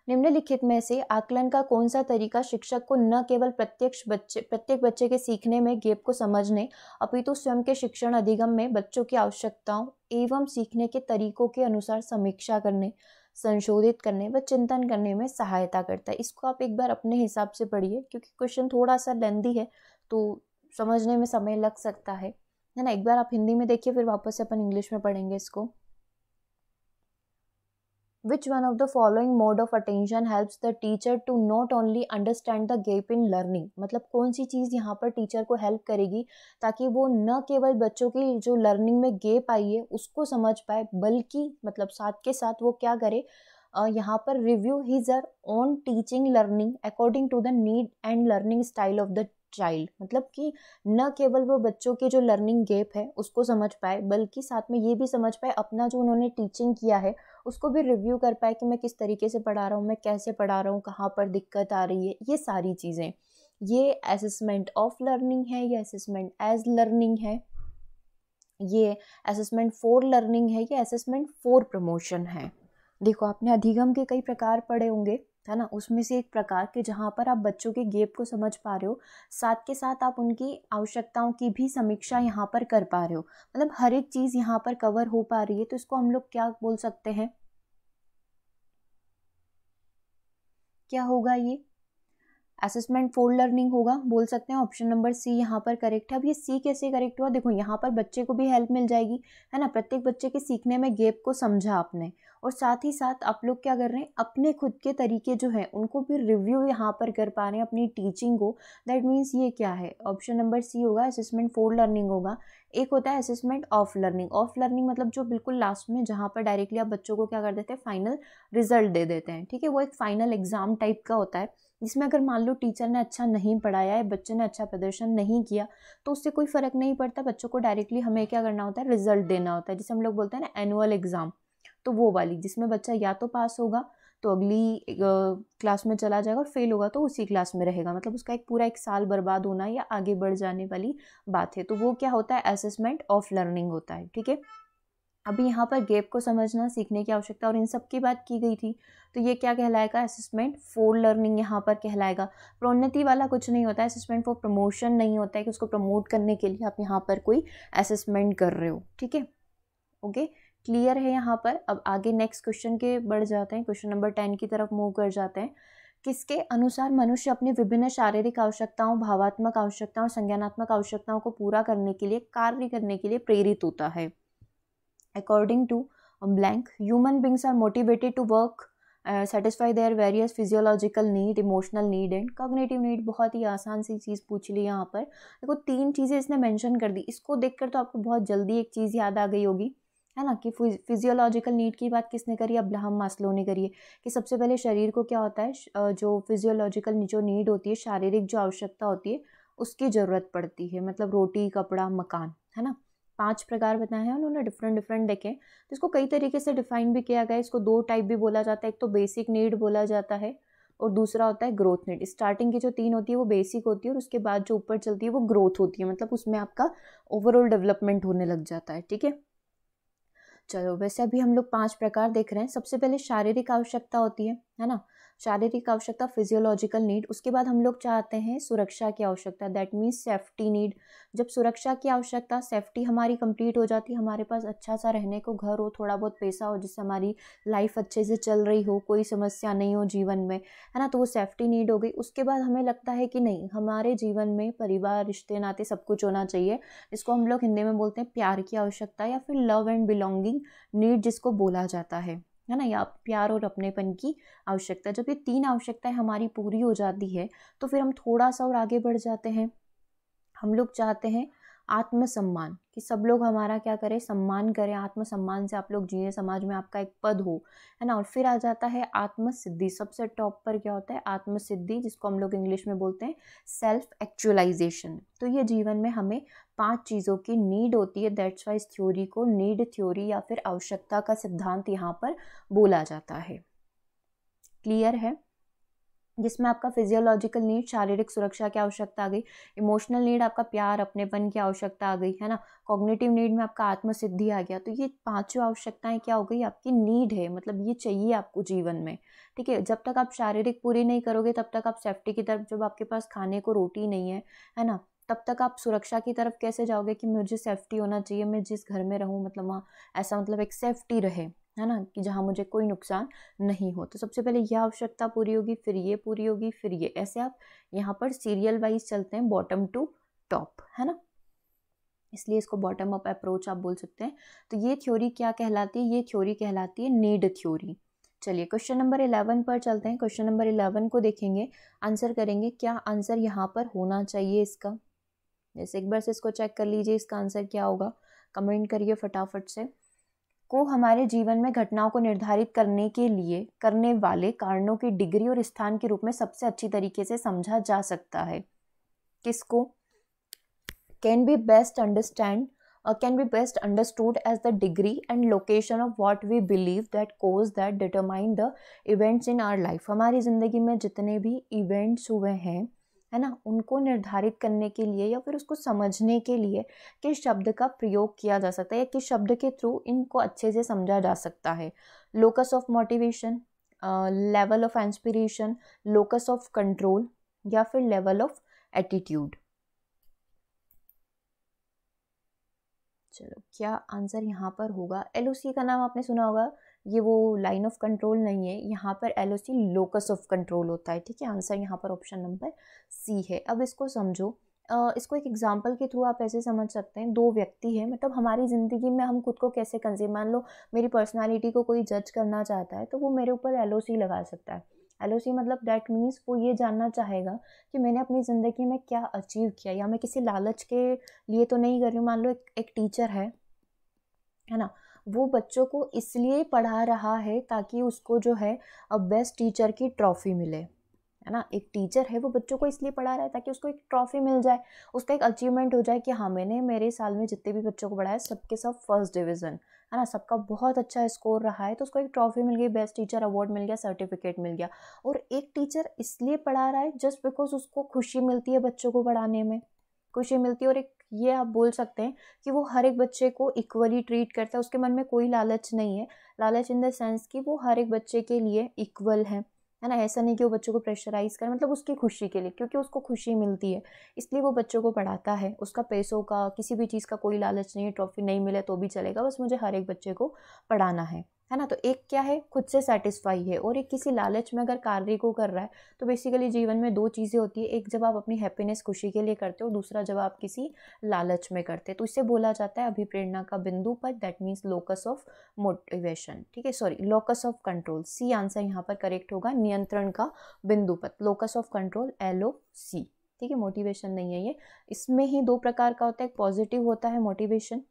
निम्नलिखित में से आकलन का कौन सा तरीका शिक्षक को न केवल प्रत्यक्ष बच्चे प्रत्येक बच्चे के सीखने में गेप को समझने अपितु स्वयं के शिक्षण अधिगम में बच्चों की आवश्यकताओं एवं सीखने के तरीकों के अनुसार समीक्षा करने संशोधित करने व चिंतन करने में सहायता करता है इसको आप एक बार अपने हिसाब से पढ़िए क्योंकि क्वेश्चन थोड़ा सा लेंदी है तो समझने में समय लग सकता है है ना एक बार आप हिंदी में देखिए फिर वापस से अपन इंग्लिश में पढ़ेंगे इसको Which one of the following mode of attention helps the teacher to not only understand the gap in learning? मतलब कौन सी चीज़ यहाँ पर टीचर को हेल्प करेगी ताकि वो न केवल बच्चों की जो लर्निंग में गेप आई है उसको समझ पाए बल्कि मतलब साथ के साथ वो क्या करे यहाँ पर review his are on teaching learning according to the need and learning style of the child मतलब कि न केवल वो बच्चों की जो लर्निंग गैप है उसको समझ पाए बल्कि साथ में ये भी समझ पाए अपना जो उन्होंने टीचिंग किया है उसको भी रिव्यू कर पाए कि मैं किस तरीके से पढ़ा रहा हूँ मैं कैसे पढ़ा रहा हूँ कहाँ पर दिक्कत आ रही है ये सारी चीज़ें ये असेसमेंट ऑफ लर्निंग है या असेसमेंट एज लर्निंग है ये असेसमेंट फॉर लर्निंग है या असेसमेंट फॉर प्रमोशन है देखो आपने अधिगम के कई प्रकार पढ़े होंगे है ना उसमें से एक प्रकार के जहाँ पर आप बच्चों के गेप को समझ पा रहे हो साथ के साथ आप उनकी आवश्यकताओं की भी समीक्षा यहाँ पर कर पा रहे हो मतलब हर एक चीज़ यहाँ पर कवर हो पा रही है तो इसको हम लोग क्या बोल सकते हैं क्या होगा ये असेसमेंट फोर लर्निंग होगा बोल सकते हैं ऑप्शन नंबर सी यहाँ पर करेक्ट है अब ये सी कैसे करेक्ट हुआ देखो यहाँ पर बच्चे को भी हेल्प मिल जाएगी है ना प्रत्येक बच्चे के सीखने में गेप को समझा आपने और साथ ही साथ आप लोग क्या कर रहे हैं अपने खुद के तरीके जो हैं उनको भी रिव्यू यहाँ पर कर पा रहे हैं अपनी टीचिंग को दैट मीन्स ये क्या है ऑप्शन नंबर सी होगा असेसमेंट फॉर लर्निंग होगा एक होता है assessment of learning of learning मतलब जो बिल्कुल लास्ट में जहाँ पर डायरेक्टली आप बच्चों को क्या कर देते हैं फाइनल रिजल्ट दे देते हैं ठीक है वो एक फाइनल एग्जाम टाइप का होता है जिसमें अगर मान लो टीचर ने अच्छा नहीं पढ़ाया है बच्चे ने अच्छा प्रदर्शन नहीं किया तो उससे कोई फ़र्क नहीं पड़ता बच्चों को डायरेक्टली हमें क्या करना होता है रिजल्ट देना होता है जिसे हम लोग बोलते हैं ना एनुअल एग्ज़ाम तो वो वाली जिसमें बच्चा या तो पास होगा तो अगली क्लास में चला जाएगा और फेल होगा तो उसी क्लास में रहेगा मतलब उसका एक पूरा एक साल बर्बाद होना या आगे बढ़ जाने वाली बात है तो वो क्या होता है असेसमेंट ऑफ लर्निंग होता है ठीक है अभी यहाँ पर गैप को समझना सीखने की आवश्यकता और इन सब की बात की गई थी तो ये क्या कहलाएगा असेसमेंट फॉर लर्निंग यहाँ पर कहलाएगा प्रोन्नति वाला कुछ नहीं होता है असेसमेंट फॉर प्रमोशन नहीं होता है कि उसको प्रमोट करने के लिए आप यहाँ पर कोई असेसमेंट कर रहे हो ठीक है ओके okay? क्लियर है यहाँ पर अब आगे नेक्स्ट क्वेश्चन के बढ़ जाते हैं क्वेश्चन नंबर टेन की तरफ मूव कर जाते हैं किसके अनुसार मनुष्य अपनी विभिन्न शारीरिक आवश्यकताओं भावात्मक आवश्यकताओं और संज्ञानात्मक आवश्यकताओं को पूरा करने के लिए कार्य करने के लिए प्रेरित होता है according to blank human beings are motivated to work satisfy their various physiological need emotional need and cognitive need बहुत ही आसान सी चीज़ पूछ ली यहाँ पर देखो तीन चीज़ें इसने मेंशन कर दी इसको देखकर तो आपको बहुत जल्दी एक चीज़ याद आ गई होगी है ना कि फिजियोलॉजिकल नीड की बात किसने करी अब्राहम मास्लो ने करी है कि सबसे पहले शरीर को क्या होता है जो फिजियोलॉजिकल जो नीड होती है शारीरिक जो आवश्यकता होती है उसकी ज़रूरत पड़ती है मतलब रोटी कपड़ा मकान है ना पांच प्रकार बताए हैं उन्होंने डिफरेंट डिफरेंट देखे तो इसको कई तरीके से डिफाइन भी किया गया इसको दो टाइप भी बोला जाता है एक तो बेसिक नीड बोला जाता है और दूसरा होता है ग्रोथ नीड स्टार्टिंग की जो तीन होती है वो बेसिक होती है और उसके बाद जो ऊपर चलती है वो ग्रोथ होती है मतलब उसमें आपका ओवरऑल डेवलपमेंट होने लग जाता है ठीक है चलो वैसे अभी हम लोग पांच प्रकार देख रहे हैं सबसे पहले शारीरिक आवश्यकता होती है है ना शारीरिक आवश्यकता फिजियोलॉजिकल नीड उसके बाद हम लोग चाहते हैं सुरक्षा की आवश्यकता दैट मीन्स सेफ्टी नीड जब सुरक्षा की आवश्यकता सेफ्टी हमारी कंप्लीट हो जाती है हमारे पास अच्छा सा रहने को घर हो थोड़ा बहुत पैसा हो जिससे हमारी लाइफ अच्छे से चल रही हो कोई समस्या नहीं हो जीवन में है ना तो वो सेफ्टी नीड हो गई उसके बाद हमें लगता है कि नहीं हमारे जीवन में परिवार रिश्ते नाते सब कुछ होना चाहिए इसको हम लोग हिंदी में बोलते हैं प्यार की आवश्यकता या फिर लव एंड बिलोंगिंग नीड जिसको बोला जाता है है ना या प्यार और अपनेपन की आवश्यकता जब ये तीन आवश्यकताएं हमारी पूरी हो जाती है तो फिर हम थोड़ा सा और आगे बढ़ जाते हैं हम लोग चाहते हैं आत्मसम्मान कि सब लोग हमारा क्या करें सम्मान करें आत्मसम्मान से आप लोग जिए समाज में आपका एक पद हो है ना और फिर आ जाता है आत्मसिद्धि सबसे टॉप पर क्या होता है आत्मसिद्धि जिसको हम लोग इंग्लिश में बोलते हैं सेल्फ एक्चुअलाइजेशन तो ये जीवन में हमें पांच चीज़ों की नीड होती है दैट्स वाई इस थ्योरी को नीड थ्योरी या फिर आवश्यकता का सिद्धांत यहाँ पर बोला जाता है क्लियर है जिसमें आपका फिजियोलॉजिकल नीड शारीरिक सुरक्षा की आवश्यकता आ गई इमोशनल नीड आपका प्यार अपनेपन की आवश्यकता आ गई है ना कॉग्निटिव नीड में आपका आत्मसिद्धि आ गया तो ये पांचों आवश्यकताएं क्या हो गई आपकी नीड है मतलब ये चाहिए आपको जीवन में ठीक है जब तक आप शारीरिक पूरी नहीं करोगे तब तक आप सेफ्टी की तरफ जब आपके पास खाने को रोटी नहीं है है ना तब तक आप सुरक्षा की तरफ कैसे जाओगे कि मुझे सेफ्टी होना चाहिए मैं जिस घर में रहूँ मतलब वहाँ ऐसा मतलब एक सेफ्टी रहे है ना कि जहाँ मुझे कोई नुकसान नहीं हो तो सबसे पहले यह आवश्यकता पूरी होगी फिर ये पूरी होगी फिर ये ऐसे आप यहाँ पर सीरियल वाइज चलते हैं बॉटम टू टॉप है ना इसलिए इसको बॉटम अप अप्रोच आप बोल सकते हैं तो ये थ्योरी क्या कहलाती है ये थ्योरी कहलाती है नीड थ्योरी चलिए क्वेश्चन नंबर इलेवन पर चलते हैं क्वेश्चन नंबर इलेवन को देखेंगे आंसर करेंगे क्या आंसर यहाँ पर होना चाहिए इसका जैसे एक बार से इसको चेक कर लीजिए इसका आंसर क्या होगा कमेंट करिए फटाफट से को हमारे जीवन में घटनाओं को निर्धारित करने के लिए करने वाले कारणों की डिग्री और स्थान के रूप में सबसे अच्छी तरीके से समझा जा सकता है किसको can be best understand can be best understood as the degree and location of what we believe that cause that determine the events in our life हमारी ज़िंदगी में जितने भी इवेंट्स हुए हैं है ना उनको निर्धारित करने के लिए या फिर उसको समझने के लिए किस शब्द का प्रयोग किया जा सकता है या किस शब्द के थ्रू इनको अच्छे से समझा जा सकता है locus of motivation level of inspiration locus of control या फिर लेवल ऑफ एटीट्यूड चलो क्या आंसर यहाँ पर होगा एल का नाम आपने सुना होगा ये वो लाइन ऑफ कंट्रोल नहीं है यहाँ पर एल लोकस ऑफ कंट्रोल होता है ठीक है आंसर यहाँ पर ऑप्शन नंबर सी है अब इसको समझो इसको एक एग्जाम्पल के थ्रू आप ऐसे समझ सकते हैं दो व्यक्ति हैं मतलब हमारी ज़िंदगी में हम खुद को कैसे कंज्यूम मान लो मेरी पर्सनालिटी को कोई जज करना चाहता है तो वो मेरे ऊपर एल लगा सकता है एल मतलब दैट मीन्स वो ये जानना चाहेगा कि मैंने अपनी ज़िंदगी में क्या अचीव किया या मैं किसी लालच के लिए तो नहीं कर रही मान लो एक, एक टीचर है है ना वो बच्चों को इसलिए पढ़ा रहा है ताकि उसको जो है अब बेस्ट टीचर की ट्रॉफ़ी मिले है ना एक टीचर है वो बच्चों को इसलिए पढ़ा रहा है ताकि उसको एक ट्रॉफ़ी मिल जाए उसका एक अचीवमेंट हो जाए कि हाँ मैंने मेरे साल में जितने भी बच्चों को पढ़ाया सबके सब फर्स्ट डिवीज़न है ना सबका बहुत अच्छा स्कोर रहा है तो उसको एक ट्रॉफी मिल गई बेस्ट टीचर अवार्ड मिल गया सर्टिफिकेट मिल गया और एक टीचर इसलिए पढ़ा रहा है जस्ट बिकॉज उसको खुशी मिलती है बच्चों को पढ़ाने में खुशी मिलती है और एक ये आप बोल सकते हैं कि वो हर एक बच्चे को इक्वली ट्रीट करता है उसके मन में कोई लालच नहीं है लालच इन द सेंस कि वो हर एक बच्चे के लिए इक्वल है है ना ऐसा नहीं कि वो बच्चों को प्रेशराइज करे मतलब उसकी खुशी के लिए क्योंकि उसको खुशी मिलती है इसलिए वो बच्चों को पढ़ाता है उसका पैसों का किसी भी चीज़ का कोई लालच नहीं है ट्रॉफी नहीं मिले तो भी चलेगा बस मुझे हर एक बच्चे को पढ़ाना है है ना तो एक क्या है खुद से सेटिस्फाई है और एक किसी लालच में अगर कार्य को कर रहा है तो बेसिकली जीवन में दो चीज़ें होती है एक जब आप अपनी हैप्पीनेस खुशी के लिए करते हो दूसरा जब आप किसी लालच में करते हैं तो इसे बोला जाता है अभिप्रेरणा का बिंदु पर that means locus of motivation ठीक है sorry locus of control C answer यहाँ पर करेक्ट होगा नियंत्रण का बिंदु पर locus of control L O C ठीक है मोटिवेशन नहीं है ये इसमें ही दो प्रकार का होता है एक पॉजिटिव होता है मोटिवेशन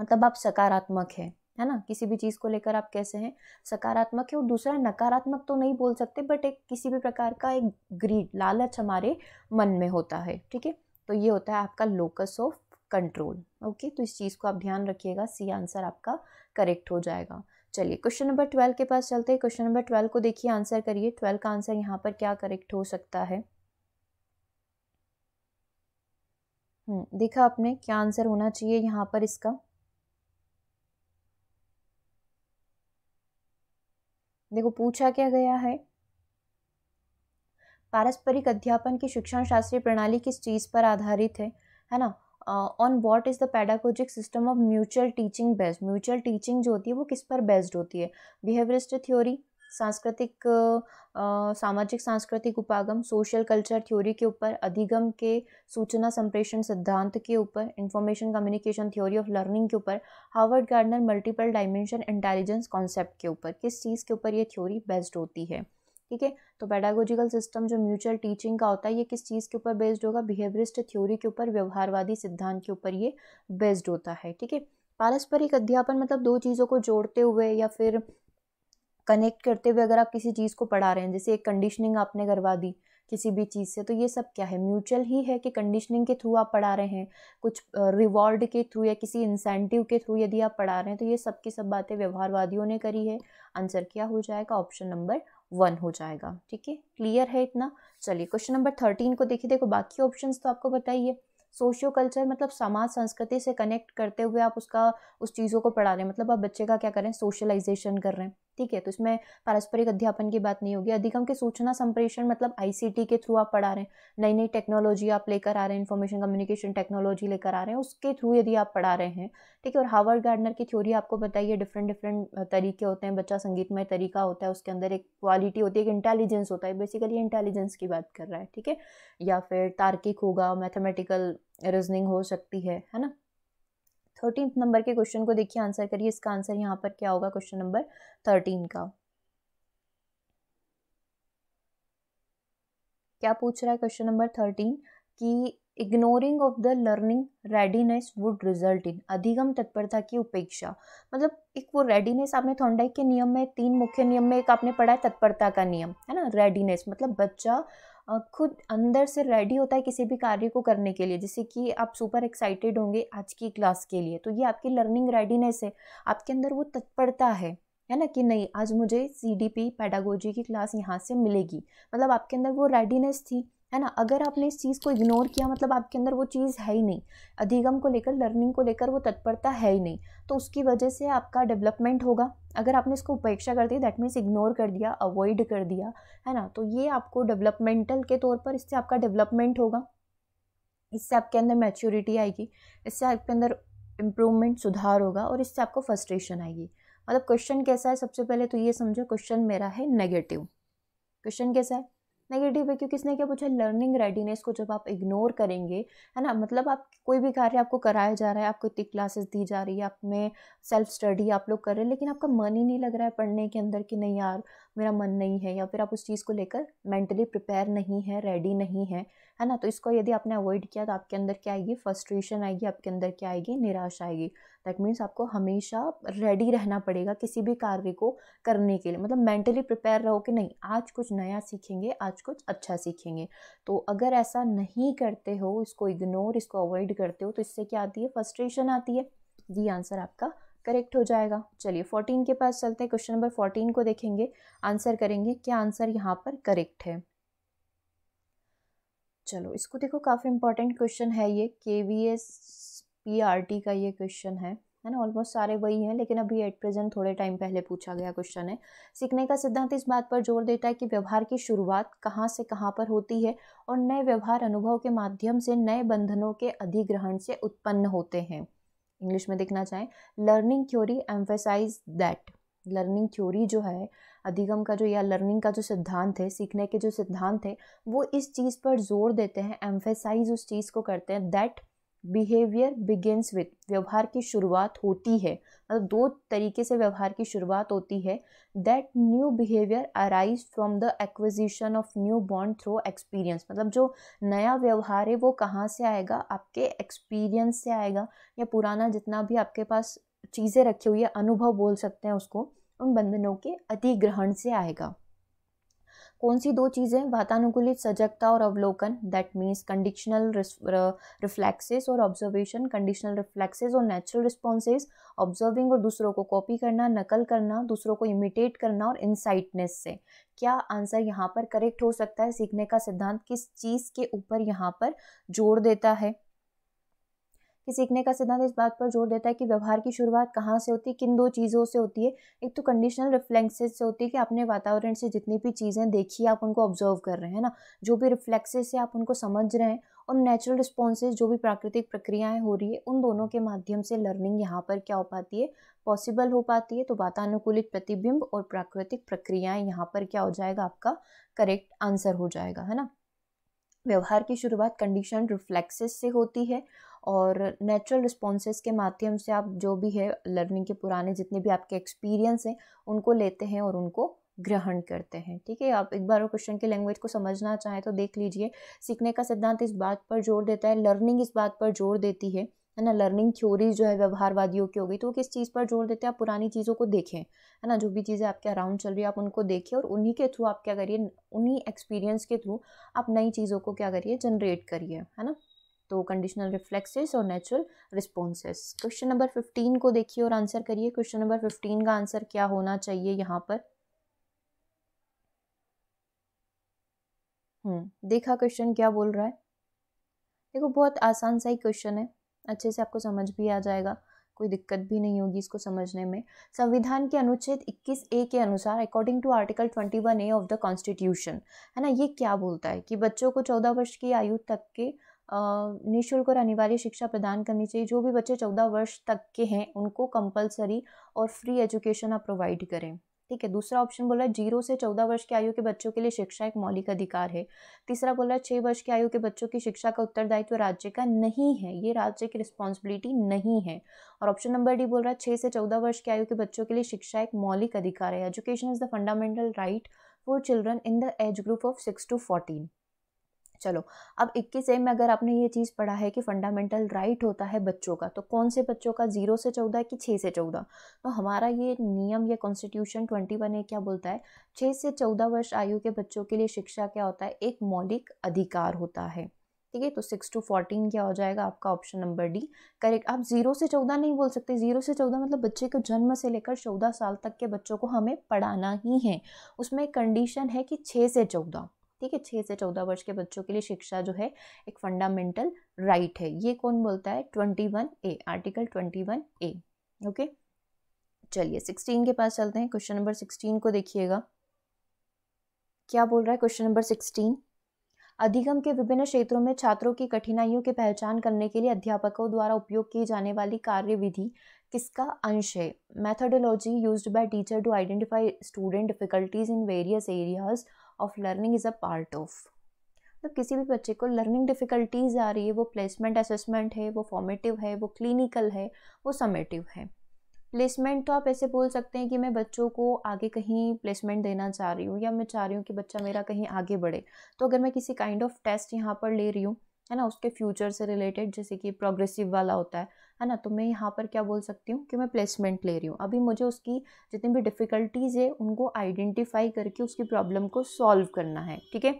मतलब आप सकारात्मक है है ना किसी भी चीज़ को लेकर आप कैसे हैं सकारात्मक है और दूसरा नकारात्मक तो नहीं बोल सकते बट एक किसी भी प्रकार का एक ग्रीड लालच हमारे मन में होता है ठीक है तो ये होता है आपका लोकस ऑफ कंट्रोल ओके तो इस चीज़ को आप ध्यान रखिएगा सी आंसर आपका करेक्ट हो जाएगा चलिए क्वेश्चन नंबर ट्वेल्व के पास चलते हैं क्वेश्चन नंबर ट्वेल्व को देखिए आंसर करिए ट्वेल्व का आंसर यहाँ पर क्या करेक्ट हो सकता है हम्म, देखा आपने क्या आंसर होना चाहिए यहाँ पर इसका देखो पूछा क्या गया है पारस्परिक अध्यापन की शिक्षण शास्त्रीय प्रणाली किस चीज़ पर आधारित है है ना on what is the pedagogic system of mutual teaching based mutual teaching जो होती है वो किस पर बेस्ड होती है बिहेवियरिस्ट थ्योरी सांस्कृतिक सामाजिक सांस्कृतिक उपागम सोशल कल्चर थ्योरी के ऊपर अधिगम के सूचना संप्रेषण सिद्धांत के ऊपर information communication theory of learning के ऊपर Howard Gardner multiple dimension intelligence concept के ऊपर किस चीज़ के ऊपर ये थ्योरी बेस्ड होती है ठीक है तो पैडागोजिकल सिस्टम जो म्यूचुअल टीचिंग का होता है ये किस चीज़ के ऊपर बेस्ड होगा बिहेवियरिस्ट थ्योरी के ऊपर व्यवहारवादी सिद्धांत के ऊपर ये बेस्ड होता है ठीक है पारस्परिक अध्यापन मतलब दो चीज़ों को जोड़ते हुए या फिर कनेक्ट करते हुए अगर आप किसी चीज़ को पढ़ा रहे हैं जैसे एक कंडीशनिंग आपने करवा दी किसी भी चीज़ से तो ये सब क्या है म्यूचुअल ही है कि कंडीशनिंग के थ्रू आप पढ़ा रहे हैं कुछ रिवॉर्ड के थ्रू या किसी इंसेंटिव के थ्रू यदि आप पढ़ा रहे हैं तो ये सब की सब बातें व्यवहारवादियों ने करी है आंसर क्या हो जाएगा ऑप्शन नंबर वन हो जाएगा ठीक है क्लियर है इतना चलिए क्वेश्चन नंबर थर्टीन को देखिए देखो बाकी ऑप्शन तो आपको बताइए सोशियो कल्चर मतलब समाज संस्कृति से कनेक्ट करते हुए आप उसका उस चीज़ों को पढ़ा रहे हैं मतलब आप बच्चे का क्या करें सोशलाइजेशन कर रहे हैं ठीक है तो इसमें पारस्परिक अध्यापन की बात नहीं होगी अधिगम के सूचना संप्रेषण मतलब आईसीटी के थ्रू आप पढ़ा रहे हैं नई नई टेक्नोलॉजी आप लेकर आ रहे हैं इन्फॉर्मेशन कम्युनिकेशन टेक्नोलॉजी लेकर आ रहे हैं उसके थ्रू यदि आप पढ़ा रहे हैं ठीक है और हावर गार्डनर की थ्योरी आपको बताइए डिफरेंट डिफरेंट तरीके होते हैं बच्चा संगीतमय तरीका होता है उसके अंदर एक क्वालिटी होती है एक इंटेलिजेंस होता है बेसिकली इंटेलिजेंस की बात कर रहा है ठीक है या फिर तार्किक होगा मैथमेटिकल रीजनिंग हो सकती है है ना थर्टीन नंबर के क्वेश्चन को देखिए आंसर करिए इसका आंसर यहाँ पर क्या होगा क्वेश्चन नंबर थर्टीन का क्या पूछ रहा है क्वेश्चन नंबर थर्टीन कि ignoring of the learning readiness would result in अधिगम तत्परता की उपेक्षा मतलब एक वो रेडीनेस आपने थोंडाइक के नियम में तीन मुख्य नियम में एक आपने पढ़ा है तत्परता का नियम है ना रेडीनेस मतलब बच्चा खुद अंदर से रेडी होता है किसी भी कार्य को करने के लिए जैसे कि आप सुपर एक्साइटेड होंगे आज की क्लास के लिए तो ये आपकी लर्निंग रेडीनेस है आपके अंदर वो तत्परता है है ना कि नहीं आज मुझे सी डी पी पैडागोजी की क्लास यहाँ से मिलेगी मतलब आपके अंदर वो रेडीनेस थी है ना अगर आपने इस चीज़ को इग्नोर किया मतलब आपके अंदर वो चीज़ है ही नहीं अधिगम को लेकर लर्निंग को लेकर वो तत्परता है ही नहीं तो उसकी वजह से आपका डेवलपमेंट होगा अगर आपने इसको उपेक्षा कर दी दैट मीन्स इग्नोर कर दिया अवॉइड कर दिया है ना तो ये आपको डेवलपमेंटल के तौर पर इससे आपका डेवलपमेंट होगा इससे आपके अंदर मैच्योरिटी आएगी इससे आपके अंदर इम्प्रूवमेंट सुधार होगा और इससे आपको फ्रस्ट्रेशन आएगी मतलब क्वेश्चन कैसा है सबसे पहले तो ये समझो क्वेश्चन मेरा है नेगेटिव क्वेश्चन कैसा है नेगेटिव है क्योंकि इसने क्या पूछा लर्निंग रेडीनेस को जब आप इग्नोर करेंगे है ना मतलब आप कोई भी कार्य आपको कराया जा रहा है आपको इतनी क्लासेस दी जा रही है आप में सेल्फ स्टडी आप लोग कर रहे हैं लेकिन आपका मन ही नहीं लग रहा है पढ़ने के अंदर कि नहीं यार मेरा मन नहीं है या फिर आप उस चीज़ को लेकर मेंटली प्रिपेयर नहीं है रेडी नहीं है है ना तो इसको यदि आपने अवॉइड किया तो आपके अंदर क्या आएगी फ्रस्ट्रेशन आएगी आपके अंदर क्या आएगी निराश आएगी दैट मीन्स आपको हमेशा रेडी रहना पड़ेगा किसी भी कार्य को करने के लिए मतलब मेंटली प्रिपेयर रहो कि नहीं आज कुछ नया सीखेंगे आज कुछ अच्छा सीखेंगे तो अगर ऐसा नहीं करते हो इसको इग्नोर इसको अवॉइड करते हो तो इससे क्या आती है फर्स्ट्रेशन आती है ये आंसर आपका करेक्ट हो जाएगा चलिए फोर्टीन के पास चलते हैं क्वेश्चन नंबर फोर्टीन को देखेंगे आंसर करेंगे क्या आंसर यहाँ पर करेक्ट है चलो इसको देखो काफ़ी इंपॉर्टेंट क्वेश्चन है ये के वी एस पीआरटी e का ये क्वेश्चन है है ना ऑलमोस्ट सारे वही हैं लेकिन अभी एट प्रेजेंट थोड़े टाइम पहले पूछा गया क्वेश्चन है सीखने का सिद्धांत इस बात पर जोर देता है कि व्यवहार की शुरुआत कहाँ से कहाँ पर होती है और नए व्यवहार अनुभव के माध्यम से नए बंधनों के अधिग्रहण से उत्पन्न होते हैं इंग्लिश में देखना चाहें learning theory emphasize that learning theory जो है अधिगम का जो या लर्निंग का जो सिद्धांत है सीखने के जो सिद्धांत है वो इस चीज़ पर जोर देते हैं एम्फेसाइज उस चीज़ को करते हैं दैट बिहेवियर बिगिनस विथ व्यवहार की शुरुआत होती है मतलब दो तरीके से व्यवहार की शुरुआत होती है that new behaviour arise from the acquisition of new bond through experience मतलब जो नया व्यवहार है वो कहाँ से आएगा आपके एक्सपीरियंस से आएगा या पुराना जितना भी आपके पास चीज़ें रखी हुई है अनुभव बोल सकते हैं उसको उन बंधनों के अतिग्रहण से आएगा कौन सी दो चीज़ें वातानुकूलित सजगता और अवलोकन दैट मीन्स कंडीशनल रिफ्लेक्सेस और ऑब्जर्वेशन कंडीशनल रिफ्लेक्सेस और नेचुरल रिस्पॉन्सेज ऑब्जर्विंग और दूसरों को कॉपी करना नकल करना दूसरों को इमिटेट करना और इंसाइटनेस से क्या आंसर यहाँ पर करेक्ट हो सकता है सीखने का सिद्धांत किस चीज़ के ऊपर यहाँ पर जोड़ देता है कि सीखने का सिद्धांत इस बात पर जोर देता है कि व्यवहार की शुरुआत कहाँ से होती है किन दो चीज़ों से होती है एक तो कंडीशनल रिफ्लेक्सेज से होती है कि आपने वातावरण से जितनी भी चीज़ें देखी आप उनको ऑब्जर्व कर रहे हैं ना जो भी रिफ्लेक्सेज से आप उनको समझ रहे हैं और नेचुरल रिस्पॉन्सेज जो भी प्राकृतिक प्रक्रियाएँ हो रही है उन दोनों के माध्यम से लर्निंग यहाँ पर क्या हो पाती है पॉसिबल हो पाती है तो वातानुकूलित प्रतिबिंब और प्राकृतिक प्रक्रियाएँ यहाँ पर क्या हो जाएगा आपका करेक्ट आंसर हो जाएगा है ना व्यवहार की शुरुआत कंडीशन रिफ्लेक्सेस से होती है और नेचुरल रिस्पॉन्सेज के माध्यम से आप जो भी है लर्निंग के पुराने जितने भी आपके एक्सपीरियंस हैं उनको लेते हैं और उनको ग्रहण करते हैं ठीक है आप एक बार और क्वेश्चन की लैंग्वेज को समझना चाहें तो देख लीजिए सीखने का सिद्धांत इस बात पर जोर देता है लर्निंग इस बात पर जोर देती है है ना लर्निंग थ्योरीज जो है व्यवहारवादियों की हो गई तो किस चीज़ पर जोर देते हैं आप पुरानी चीज़ों को देखें है ना जो भी चीज़ें आपके अराउंड चल रही है आप उनको देखें और उन्हीं के थ्रू आप क्या करिए उन्हीं एक्सपीरियंस के थ्रू आप नई चीज़ों को क्या करिए जनरेट करिए है ना तो कंडीशनल रिफ्लेक्सेस और natural responses question number fifteen को देखिए और आंसर करिए क्वेश्चन नंबर फिफ्टीन का आंसर क्या होना चाहिए यहाँ पर हम्म देखा क्वेश्चन क्या बोल रहा है देखो बहुत आसान सा ही क्वेश्चन है अच्छे से आपको समझ भी आ जाएगा कोई दिक्कत भी नहीं होगी इसको समझने में संविधान के अनुच्छेद 21 ए के अनुसार according to article 21 A of the constitution है ना ये क्या बोलता है कि बच्चों को 14 वर्ष की आयु तक के निःशुल्क और अनिवार्य शिक्षा प्रदान करनी चाहिए जो भी बच्चे चौदह वर्ष तक के हैं उनको कंपलसरी और फ्री एजुकेशन आप प्रोवाइड करें ठीक है दूसरा ऑप्शन बोला जीरो से चौदह वर्ष की आयु के बच्चों के लिए शिक्षा एक मौलिक अधिकार है तीसरा बोला छः वर्ष की आयु के बच्चों की शिक्षा का उत्तरदायित्व तो राज्य का नहीं है ये राज्य की रिस्पॉन्सिबिलिटी नहीं है और ऑप्शन नंबर डी बोल रहा है छः से चौदह वर्ष की आयु के बच्चों के लिए शिक्षा एक मौलिक अधिकार है education is the fundamental right for children in the age group of six to fourteen चलो अब इक्कीस एम में अगर आपने ये चीज़ पढ़ा है कि फंडामेंटल राइट होता है बच्चों का तो कौन से बच्चों का जीरो से चौदह कि छः से चौदह तो हमारा ये नियम या कॉन्स्टिट्यूशन ट्वेंटी वन ए क्या बोलता है छः से चौदह वर्ष आयु के बच्चों के लिए शिक्षा क्या होता है एक मौलिक अधिकार होता है ठीक है तो सिक्स टू फोर्टीन क्या हो जाएगा आपका ऑप्शन नंबर डी करेक्ट आप जीरो से चौदह नहीं बोल सकते जीरो से चौदह मतलब बच्चे को जन्म से लेकर चौदह साल तक के बच्चों को हमें पढ़ाना ही है उसमें कंडीशन है कि छः से चौदह ठीक है छः से चौदह वर्ष के बच्चों के लिए शिक्षा जो है एक फंडामेंटल राइट right है ये कौन बोलता है twenty one A article twenty one A okay चलिए सिक्सटीन के पास चलते हैं क्वेश्चन नंबर सिक्सटीन को देखिएगा क्या बोल रहा है क्वेश्चन नंबर सिक्सटीन अधिगम के विभिन्न क्षेत्रों में छात्रों की कठिनाइयों की पहचान करने के लिए अध्यापकों द्वारा उपयोग की जाने वाली कार्यविधि किसका अंश है methodology use by teacher to identify student difficulties in various areas of learning is a part of मतलब किसी भी बच्चे को लर्निंग डिफ़िकल्टीज़ आ रही है वो प्लेसमेंट असेसमेंट है वो फॉर्मेटिव है वो क्लिनिकल है वो समेटिव है प्लेसमेंट तो आप ऐसे बोल सकते हैं कि मैं बच्चों को आगे कहीं प्लेसमेंट देना चाह रही हूँ या मैं चाह रही हूँ कि बच्चा मेरा कहीं आगे बढ़े तो अगर मैं किसी काइंड ऑफ टेस्ट यहाँ पर ले रही हूँ है ना उसके फ्यूचर से रिलेटेड जैसे कि प्रोग्रेसिव वाला होता है है ना तो मैं यहाँ पर क्या बोल सकती हूँ कि मैं प्लेसमेंट ले रही हूँ अभी मुझे उसकी जितनी भी डिफ़िकल्टीज़ है उनको आइडेंटिफाई करके उसकी प्रॉब्लम को सॉल्व करना है ठीक है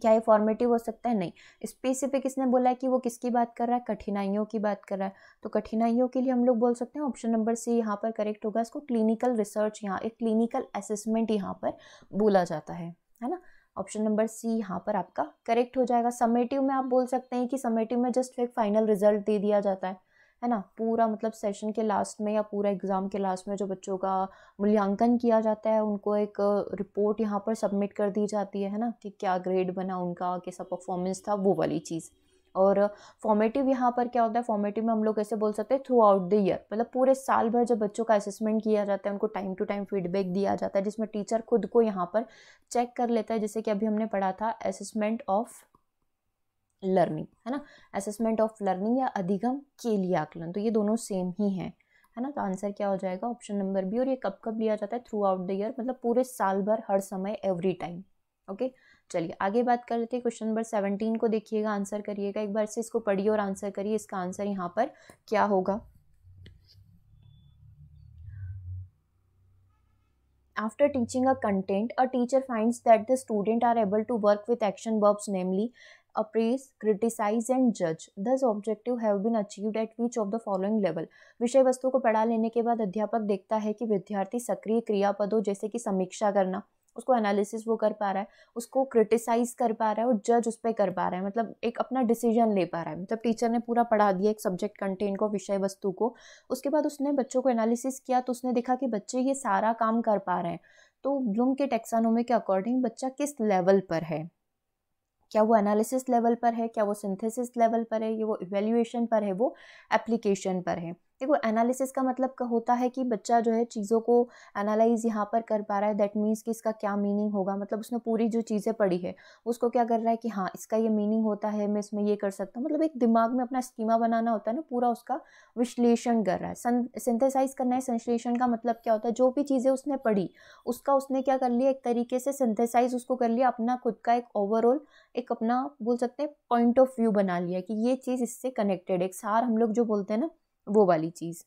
क्या ये फॉर्मेटिव हो सकता है नहीं स्पेसिफिक इसने बोला है कि वो किसकी बात कर रहा है कठिनाइयों की बात कर रहा है तो कठिनाइयों के लिए हम लोग बोल सकते हैं ऑप्शन नंबर सी यहाँ पर करेक्ट होगा इसको क्लिनिकल रिसर्च यहाँ एक क्लिनिकल असेसमेंट यहाँ पर बोला जाता है है ना ऑप्शन नंबर सी यहाँ पर आपका करेक्ट हो जाएगा समेटिव में आप बोल सकते हैं कि समेटिव में जस्ट एक फाइनल रिजल्ट दे दिया जाता है है ना पूरा मतलब सेशन के लास्ट में या पूरा एग्ज़ाम के लास्ट में जो बच्चों का मूल्यांकन किया जाता है उनको एक रिपोर्ट यहाँ पर सबमिट कर दी जाती है ना कि क्या ग्रेड बना उनका कैसा परफॉर्मेंस था वो वाली चीज़ और फॉर्मेटिव यहाँ पर क्या होता है फॉर्मेटिव में हम लोग ऐसे बोल सकते हैं थ्रू आउट द ईयर मतलब पूरे साल भर जब बच्चों का असेसमेंट किया जाता है उनको टाइम टू टाइम फीडबैक दिया जाता है जिसमें टीचर खुद को यहाँ पर चेक कर लेता है जैसे कि अभी हमने पढ़ा था असेसमेंट ऑफ लर्निंग है ना असेसमेंट ऑफ लर्निंग या अधिगम के लिए आकलन तो ये दोनों सेम ही हैं है ना तो आंसर क्या हो जाएगा ऑप्शन नंबर बी और ये कब कब लिया जाता है थ्रू आउट द ईयर मतलब पूरे साल भर हर समय एवरी टाइम ओके चलिए आगे बात कर लेते हैं क्वेश्चन नंबर सेवनटीन को देखिएगा आंसर करिएगा एक बार से इसको पढ़िए और आंसर करिए इसका आंसर यहाँ पर क्या होगा after teaching a content a teacher finds that the student are able to work with action verbs namely appraise criticise and जज this objective have been achieved at which of the following level विषय वस्तु को पढ़ा लेने के बाद अध्यापक देखता है कि विद्यार्थी सक्रिय क्रियापदों जैसे कि समीक्षा करना उसको एनालिसिस वो कर पा रहा है उसको क्रिटिसाइज कर पा रहा है और जज उस पर कर पा रहा है मतलब एक अपना डिसीजन ले पा रहा है मतलब टीचर ने पूरा पढ़ा दिया एक सब्जेक्ट कंटेंट को विषय वस्तु को उसके बाद उसने बच्चों को एनालिसिस किया तो उसने देखा कि बच्चे ये सारा काम कर पा रहे हैं तो ब्लूम के टेक्सानोमी के अकॉर्डिंग बच्चा किस लेवल पर है क्या वो एनालिसिस लेवल पर है क्या वो सिंथेसिस लेवल पर है ये वो इवेल्यूएशन पर है वो एप्लीकेशन पर है देखो एनालिसिस का मतलब का होता है कि बच्चा जो है चीज़ों को एनालाइज यहाँ पर कर पा रहा है दैट मीन्स कि इसका क्या मीनिंग होगा मतलब उसने पूरी जो चीज़ें पढ़ी है उसको क्या कर रहा है कि हाँ इसका ये मीनिंग होता है मैं इसमें ये कर सकता हूँ मतलब एक दिमाग में अपना स्कीमा बनाना होता है ना पूरा उसका विश्लेषण कर रहा है सिंथेसाइज करना है संश्लेषण का मतलब क्या होता है जो भी चीज़ें उसने पढ़ी उसका उसने क्या कर लिया एक तरीके से सिंथेसाइज उसको कर लिया अपना खुद का एक ओवरऑल एक अपना बोल सकते हैं पॉइंट ऑफ व्यू बना लिया कि ये चीज़ इससे कनेक्टेड एक सार हम लोग जो बोलते हैं ना वो वाली चीज़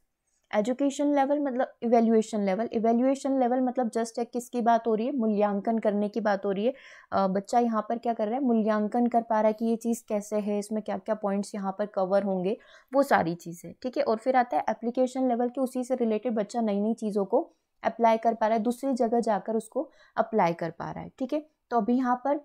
एजुकेशन लेवल मतलब इवेल्यूएशन लेवल इवेल्यूएशन लेवल मतलब जस्ट है किसकी बात हो रही है मूल्यांकन करने की बात हो रही है आ, बच्चा यहाँ पर क्या कर रहा है मूल्यांकन कर पा रहा है कि ये चीज़ कैसे है इसमें क्या क्या पॉइंट्स यहाँ पर कवर होंगे वो सारी चीज़ें ठीक है और फिर आता है एप्लीकेशन लेवल कि उसी से रिलेटेड बच्चा नई नई चीज़ों को अप्लाई कर पा रहा है दूसरी जगह जाकर उसको अप्लाई कर पा रहा है ठीक है तो अभी यहाँ पर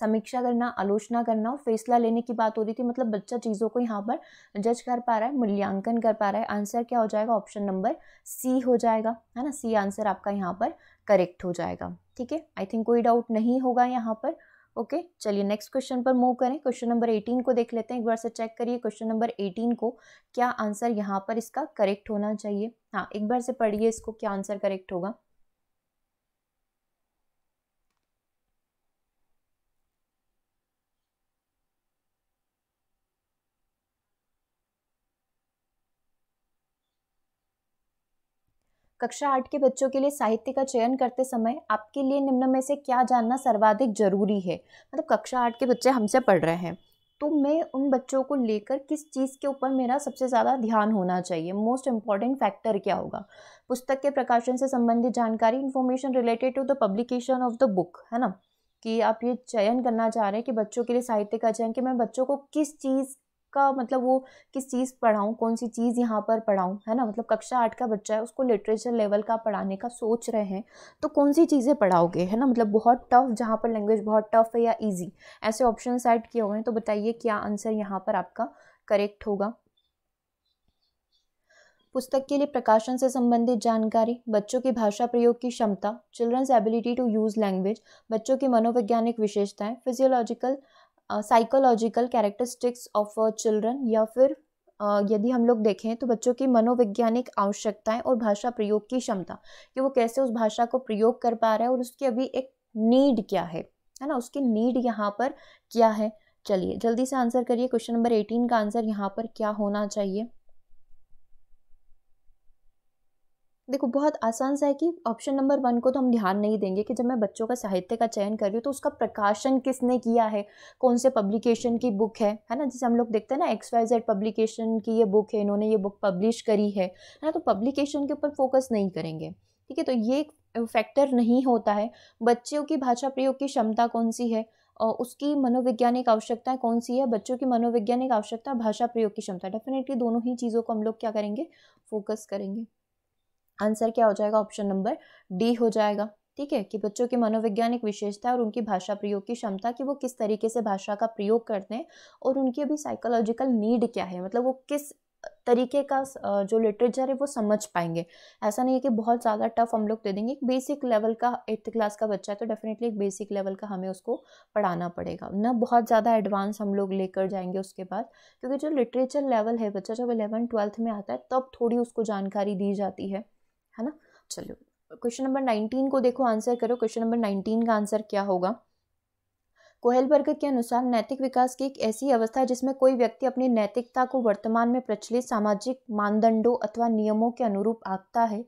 समीक्षा करना आलोचना करना और फैसला लेने की बात हो रही थी मतलब बच्चा चीज़ों को यहाँ पर जज कर पा रहा है मूल्यांकन कर पा रहा है आंसर क्या हो जाएगा ऑप्शन नंबर सी हो जाएगा है ना सी आंसर आपका यहाँ पर करेक्ट हो जाएगा ठीक है आई थिंक कोई डाउट नहीं होगा यहाँ पर ओके चलिए नेक्स्ट क्वेश्चन पर मूव करें क्वेश्चन नंबर एटीन को देख लेते हैं एक बार से चेक करिए क्वेश्चन नंबर एटीन को क्या आंसर यहाँ पर इसका करेक्ट होना चाहिए हाँ एक बार से पढ़िए इसको क्या आंसर करेक्ट होगा कक्षा आठ के बच्चों के लिए साहित्य का चयन करते समय आपके लिए निम्न में से क्या जानना सर्वाधिक जरूरी है मतलब कक्षा आठ के बच्चे हमसे पढ़ रहे हैं तो मैं उन बच्चों को लेकर किस चीज़ के ऊपर मेरा सबसे ज़्यादा ध्यान होना चाहिए मोस्ट इम्पॉर्टेंट फैक्टर क्या होगा पुस्तक के प्रकाशन से संबंधित जानकारी information related to the publication of the book है ना कि आप ये चयन करना चाह रहे हैं कि बच्चों के लिए साहित्य का चयन कि मैं बच्चों को किस चीज़ का मतलब वो किस चीज़ पढ़ाऊँ कौन सी चीज़ यहाँ पर पढ़ाऊँ है ना मतलब कक्षा आठ का बच्चा है उसको लिटरेचर लेवल का पढ़ाने का सोच रहे हैं तो कौन सी चीज़ें पढ़ाओगे है ना मतलब बहुत टफ जहाँ पर लैंग्वेज बहुत टफ है या ईजी ऐसे ऑप्शन ऐड किए हुए हैं तो बताइए क्या आंसर यहाँ पर आपका करेक्ट होगा पुस्तक के लिए प्रकाशन से संबंधित जानकारी बच्चों की भाषा प्रयोग की क्षमता children's ability to use language बच्चों की मनोवैज्ञानिक विशेषताएं physiological psychological characteristics of children या फिर Uh, यदि हम लोग देखें तो बच्चों की मनोवैज्ञानिक आवश्यकताएं और भाषा प्रयोग की क्षमता कि वो कैसे उस भाषा को प्रयोग कर पा रहा है और उसकी अभी एक नीड क्या है है ना उसकी नीड यहाँ पर क्या है चलिए जल्दी से आंसर करिए क्वेश्चन नंबर एटीन का आंसर यहाँ पर क्या होना चाहिए देखो बहुत आसान सा है कि ऑप्शन नंबर वन को तो हम ध्यान नहीं देंगे कि जब मैं बच्चों का साहित्य का चयन कर रही हूँ तो उसका प्रकाशन किसने किया है कौन से पब्लिकेशन की बुक है है ना जैसे हम लोग देखते हैं ना एक्स वाई जेड पब्लिकेशन की ये बुक है इन्होंने ये बुक पब्लिश करी है है ना तो पब्लिकेशन के ऊपर फोकस नहीं करेंगे ठीक है तो ये फैक्टर नहीं होता है बच्चों की भाषा प्रयोग की क्षमता कौन सी है और उसकी मनोवैज्ञानिक आवश्यकताएं कौन सी है बच्चों की मनोवैज्ञानिक आवश्यकता भाषा प्रयोग की क्षमता डेफिनेटली दोनों ही चीज़ों को हम लोग क्या करेंगे फोकस करेंगे आंसर क्या हो जाएगा ऑप्शन नंबर डी हो जाएगा ठीक है कि बच्चों की मनोवैज्ञानिक विशेषता और उनकी भाषा प्रयोग की क्षमता कि वो किस तरीके से भाषा का प्रयोग करते हैं और उनकी अभी साइकोलॉजिकल नीड क्या है मतलब वो किस तरीके का जो लिटरेचर है वो समझ पाएंगे ऐसा नहीं है कि बहुत ज़्यादा टफ हम लोग दे देंगे एक बेसिक लेवल का एट्थ क्लास का बच्चा है तो डेफिनेटली एक बेसिक लेवल का हमें उसको पढ़ाना पड़ेगा ना बहुत ज़्यादा एडवांस हम लोग लेकर जाएंगे उसके बाद क्योंकि जो लिटरेचर लेवल है बच्चा जब इलेवन ट्वेल्थ में आता है तब थोड़ी उसको जानकारी दी जाती है है ना चलो क्वेश्चन नंबर नाइनटीन को देखो आंसर करो क्वेश्चन नंबर नाइनटीन का आंसर क्या होगा कोहल वर्ग के अनुसार नैतिक विकास की एक ऐसी अवस्था है जिसमें कोई व्यक्ति अपनी नैतिकता को वर्तमान में प्रचलित सामाजिक मानदंडों अथवा नियमों के अनुरूप आंकता है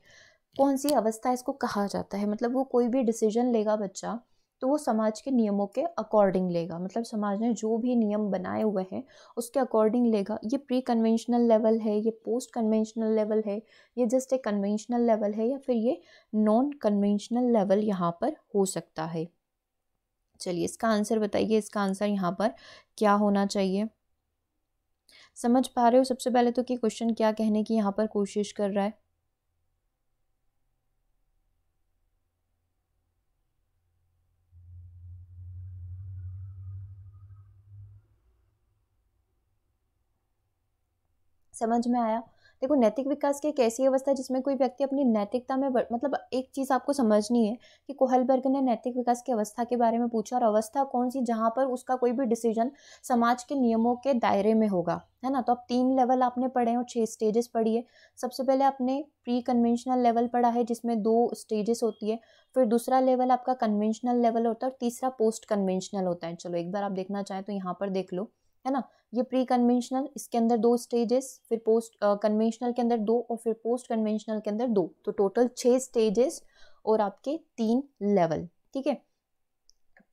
कौन सी अवस्था इसको कहा जाता है मतलब वो कोई भी डिसीजन लेगा बच्चा तो वो समाज के नियमों के अकॉर्डिंग लेगा मतलब समाज ने जो भी नियम बनाए हुए हैं उसके अकॉर्डिंग लेगा ये प्री कन्वेंशनल लेवल है ये पोस्ट कन्वेंशनल लेवल है ये जस्ट एक कन्वेंशनल लेवल है या फिर ये नॉन कन्वेंशनल लेवल यहाँ पर हो सकता है चलिए इसका आंसर बताइए इसका आंसर यहाँ पर क्या होना चाहिए समझ पा रहे हो सबसे पहले तो कि क्वेश्चन क्या कहने की यहाँ पर कोशिश कर रहा है समझ में आया देखो नैतिक विकास की एक ऐसी अवस्था जिसमें कोई व्यक्ति अपनी नैतिकता में मतलब एक चीज़ आपको समझनी है कि कोहलबर्ग ने नैतिक विकास की अवस्था के बारे में पूछा और अवस्था कौन सी जहाँ पर उसका कोई भी डिसीजन समाज के नियमों के दायरे में होगा है ना तो अब तीन लेवल आपने पढ़े हैं और छः स्टेजेस पढ़ी है सबसे पहले आपने प्री कन्वेंशनल लेवल पढ़ा है जिसमें दो स्टेजेस होती है फिर दूसरा लेवल आपका कन्वेंशनल लेवल होता है और तीसरा पोस्ट कन्वेंशनल होता है चलो एक बार आप देखना चाहें तो यहाँ पर देख लो है ना ये प्री कन्वेंशनल इसके अंदर दो स्टेजेस फिर पोस्ट कन्वेंशनल के अंदर दो और फिर पोस्ट कन्वेंशनल के अंदर दो तो टोटल छः स्टेजेस और आपके तीन लेवल ठीक है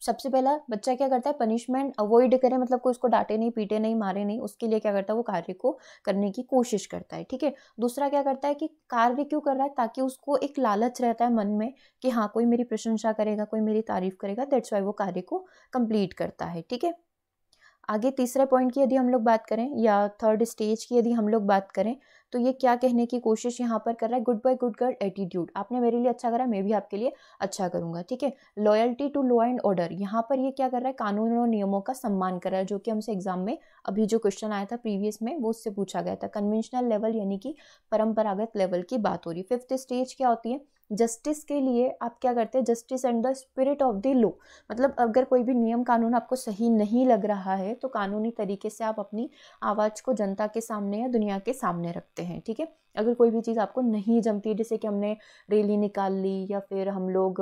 सबसे पहला बच्चा क्या करता है पनिशमेंट अवॉइड करे मतलब कोई उसको डांटे नहीं पीटे नहीं मारे नहीं उसके लिए क्या करता है वो कार्य को करने की कोशिश करता है ठीक है दूसरा क्या करता है कि कार्य क्यों कर रहा है ताकि उसको एक लालच रहता है मन में कि हाँ कोई मेरी प्रशंसा करेगा कोई मेरी तारीफ करेगा दैट्स वाई वो कार्य को कंप्लीट करता है ठीक है आगे तीसरे पॉइंट की यदि हम लोग बात करें या थर्ड स्टेज की यदि हम लोग बात करें तो ये क्या कहने की कोशिश यहाँ पर कर रहा है good bye good girl attitude आपने मेरे लिए अच्छा करा मैं भी आपके लिए अच्छा करूँगा ठीक है loyalty to law and order यहाँ पर ये क्या कर रहा है कानून और नियमों का सम्मान कर रहा है जो कि हमसे एग्जाम में अभी जो क्वेश्चन आया था प्रीवियस में वो उससे पूछा गया था कन्वेंशनल लेवल यानी कि परंपरागत लेवल की बात हो रही फिफ्थ स्टेज क्या होती है जस्टिस के लिए आप क्या करते हैं justice and the spirit of the law मतलब अगर कोई भी नियम कानून आपको सही नहीं लग रहा है तो कानूनी तरीके से आप अपनी आवाज़ को जनता के सामने या दुनिया के सामने रखते हैं ठीक है अगर कोई भी चीज़ आपको नहीं जमती जैसे कि हमने रैली निकाल ली या फिर हम लोग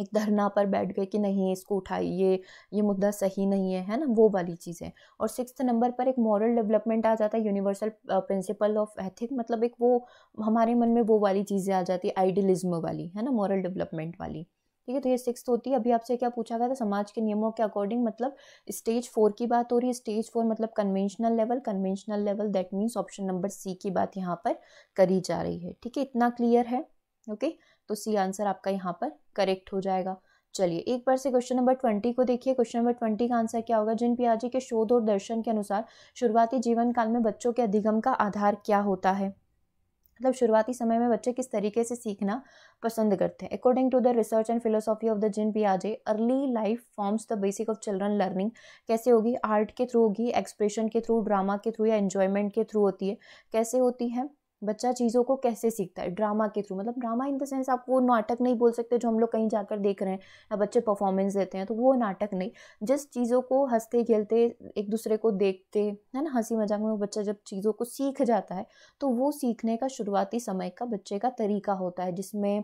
एक धरना पर बैठ गए कि नहीं इसको उठाइए ये, ये मुद्दा सही नहीं है है ना वो वाली चीज़ें और सिक्स नंबर पर एक मॉरल डेवलपमेंट आ जाता है यूनिवर्सल प्रिंसिपल ऑफ एथिक मतलब एक वो हमारे मन में वो वाली चीज़ें आ जाती है आइडियलिज्म वाली है ना मॉरल डेवलपमेंट वाली ठीक है तो ये सिक्स होती है अभी आपसे क्या पूछा गया था समाज के नियमों के अकॉर्डिंग मतलब स्टेज फोर की बात हो रही है स्टेज फोर मतलब conventional level conventional level that means option number C की बात यहाँ पर करी जा रही है ठीक है इतना क्लियर है ओके okay? तो सी आंसर आपका यहाँ पर करेक्ट हो जाएगा चलिए एक बार से क्वेश्चन नंबर ट्वेंटी को देखिए क्वेश्चन नंबर ट्वेंटी का आंसर क्या होगा जिन पियाजी के शोध और दर्शन के अनुसार शुरुआती जीवन काल में बच्चों के अधिगम का आधार क्या होता है मतलब शुरुआती समय में बच्चे किस तरीके से सीखना पसंद करते हैं according to the research and philosophy of the Jean पियाजे early life forms the basic of children learning कैसे होगी आर्ट के थ्रू होगी एक्सप्रेशन के थ्रू ड्रामा के थ्रू या एन्जॉयमेंट के थ्रू होती है कैसे होती है बच्चा चीज़ों को कैसे सीखता है ड्रामा के थ्रू मतलब ड्रामा इन द सेंस आप वो नाटक नहीं बोल सकते जो हम लोग कहीं जाकर देख रहे हैं या बच्चे परफॉर्मेंस देते हैं तो वो नाटक नहीं जिस चीज़ों को हंसते खेलते एक दूसरे को देखते है ना हंसी मजाक में वो बच्चा जब चीज़ों को सीख जाता है तो वो सीखने का शुरुआती समय का बच्चे का तरीका होता है जिसमें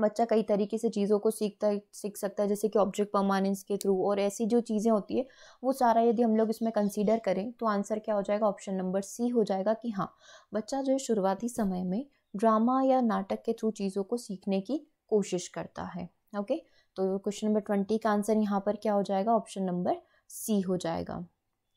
बच्चा कई तरीके से चीज़ों को सीखता सीख सकता है जैसे कि ऑब्जेक्ट परमानेंस के थ्रू और ऐसी जो चीज़ें होती है वो सारा यदि हम लोग इसमें कंसीडर करें तो आंसर क्या हो जाएगा ऑप्शन नंबर सी हो जाएगा कि हाँ बच्चा जो है शुरुआती समय में ड्रामा या नाटक के थ्रू चीज़ों को सीखने की कोशिश करता है ओके तो क्वेश्चन नंबर ट्वेंटी का आंसर यहाँ पर क्या हो जाएगा ऑप्शन नंबर सी हो जाएगा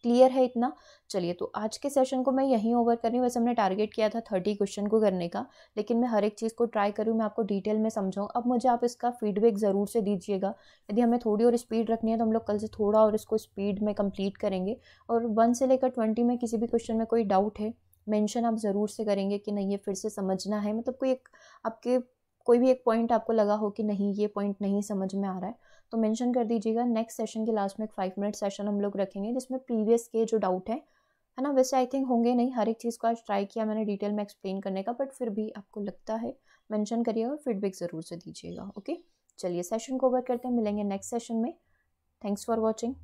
क्लियर है इतना चलिए तो आज के सेशन को मैं यहीं ओवर कर रही हूँ वैसे हमने टारगेट किया था थर्टी क्वेश्चन को करने का लेकिन मैं हर एक चीज़ को ट्राई करूँ मैं आपको डिटेल में समझाऊँ अब मुझे आप इसका फीडबैक ज़रूर से दीजिएगा यदि हमें थोड़ी और स्पीड रखनी है तो हम लोग कल से थोड़ा और इसको स्पीड में कंप्लीट करेंगे और वन से लेकर ट्वेंटी में किसी भी क्वेश्चन में कोई डाउट है मैंशन आप ज़रूर से करेंगे कि नहीं ये फिर से समझना है मतलब कोई एक आपके कोई भी एक पॉइंट आपको लगा हो कि नहीं ये पॉइंट नहीं समझ में आ रहा है तो मेंशन कर दीजिएगा नेक्स्ट सेशन के लास्ट में एक फाइव मिनट सेशन हम लोग रखेंगे जिसमें प्रीवियस के जो डाउट है है ना वैसे आई थिंक होंगे नहीं हर एक चीज़ को आज ट्राई किया मैंने डिटेल में एक्सप्लेन करने का बट फिर भी आपको लगता है मेंशन करिएगा और फीडबैक ज़रूर से दीजिएगा ओके चलिए सेशन को ओवर करते हैं मिलेंगे नेक्स्ट सेशन में थैंक्स फॉर वॉचिंग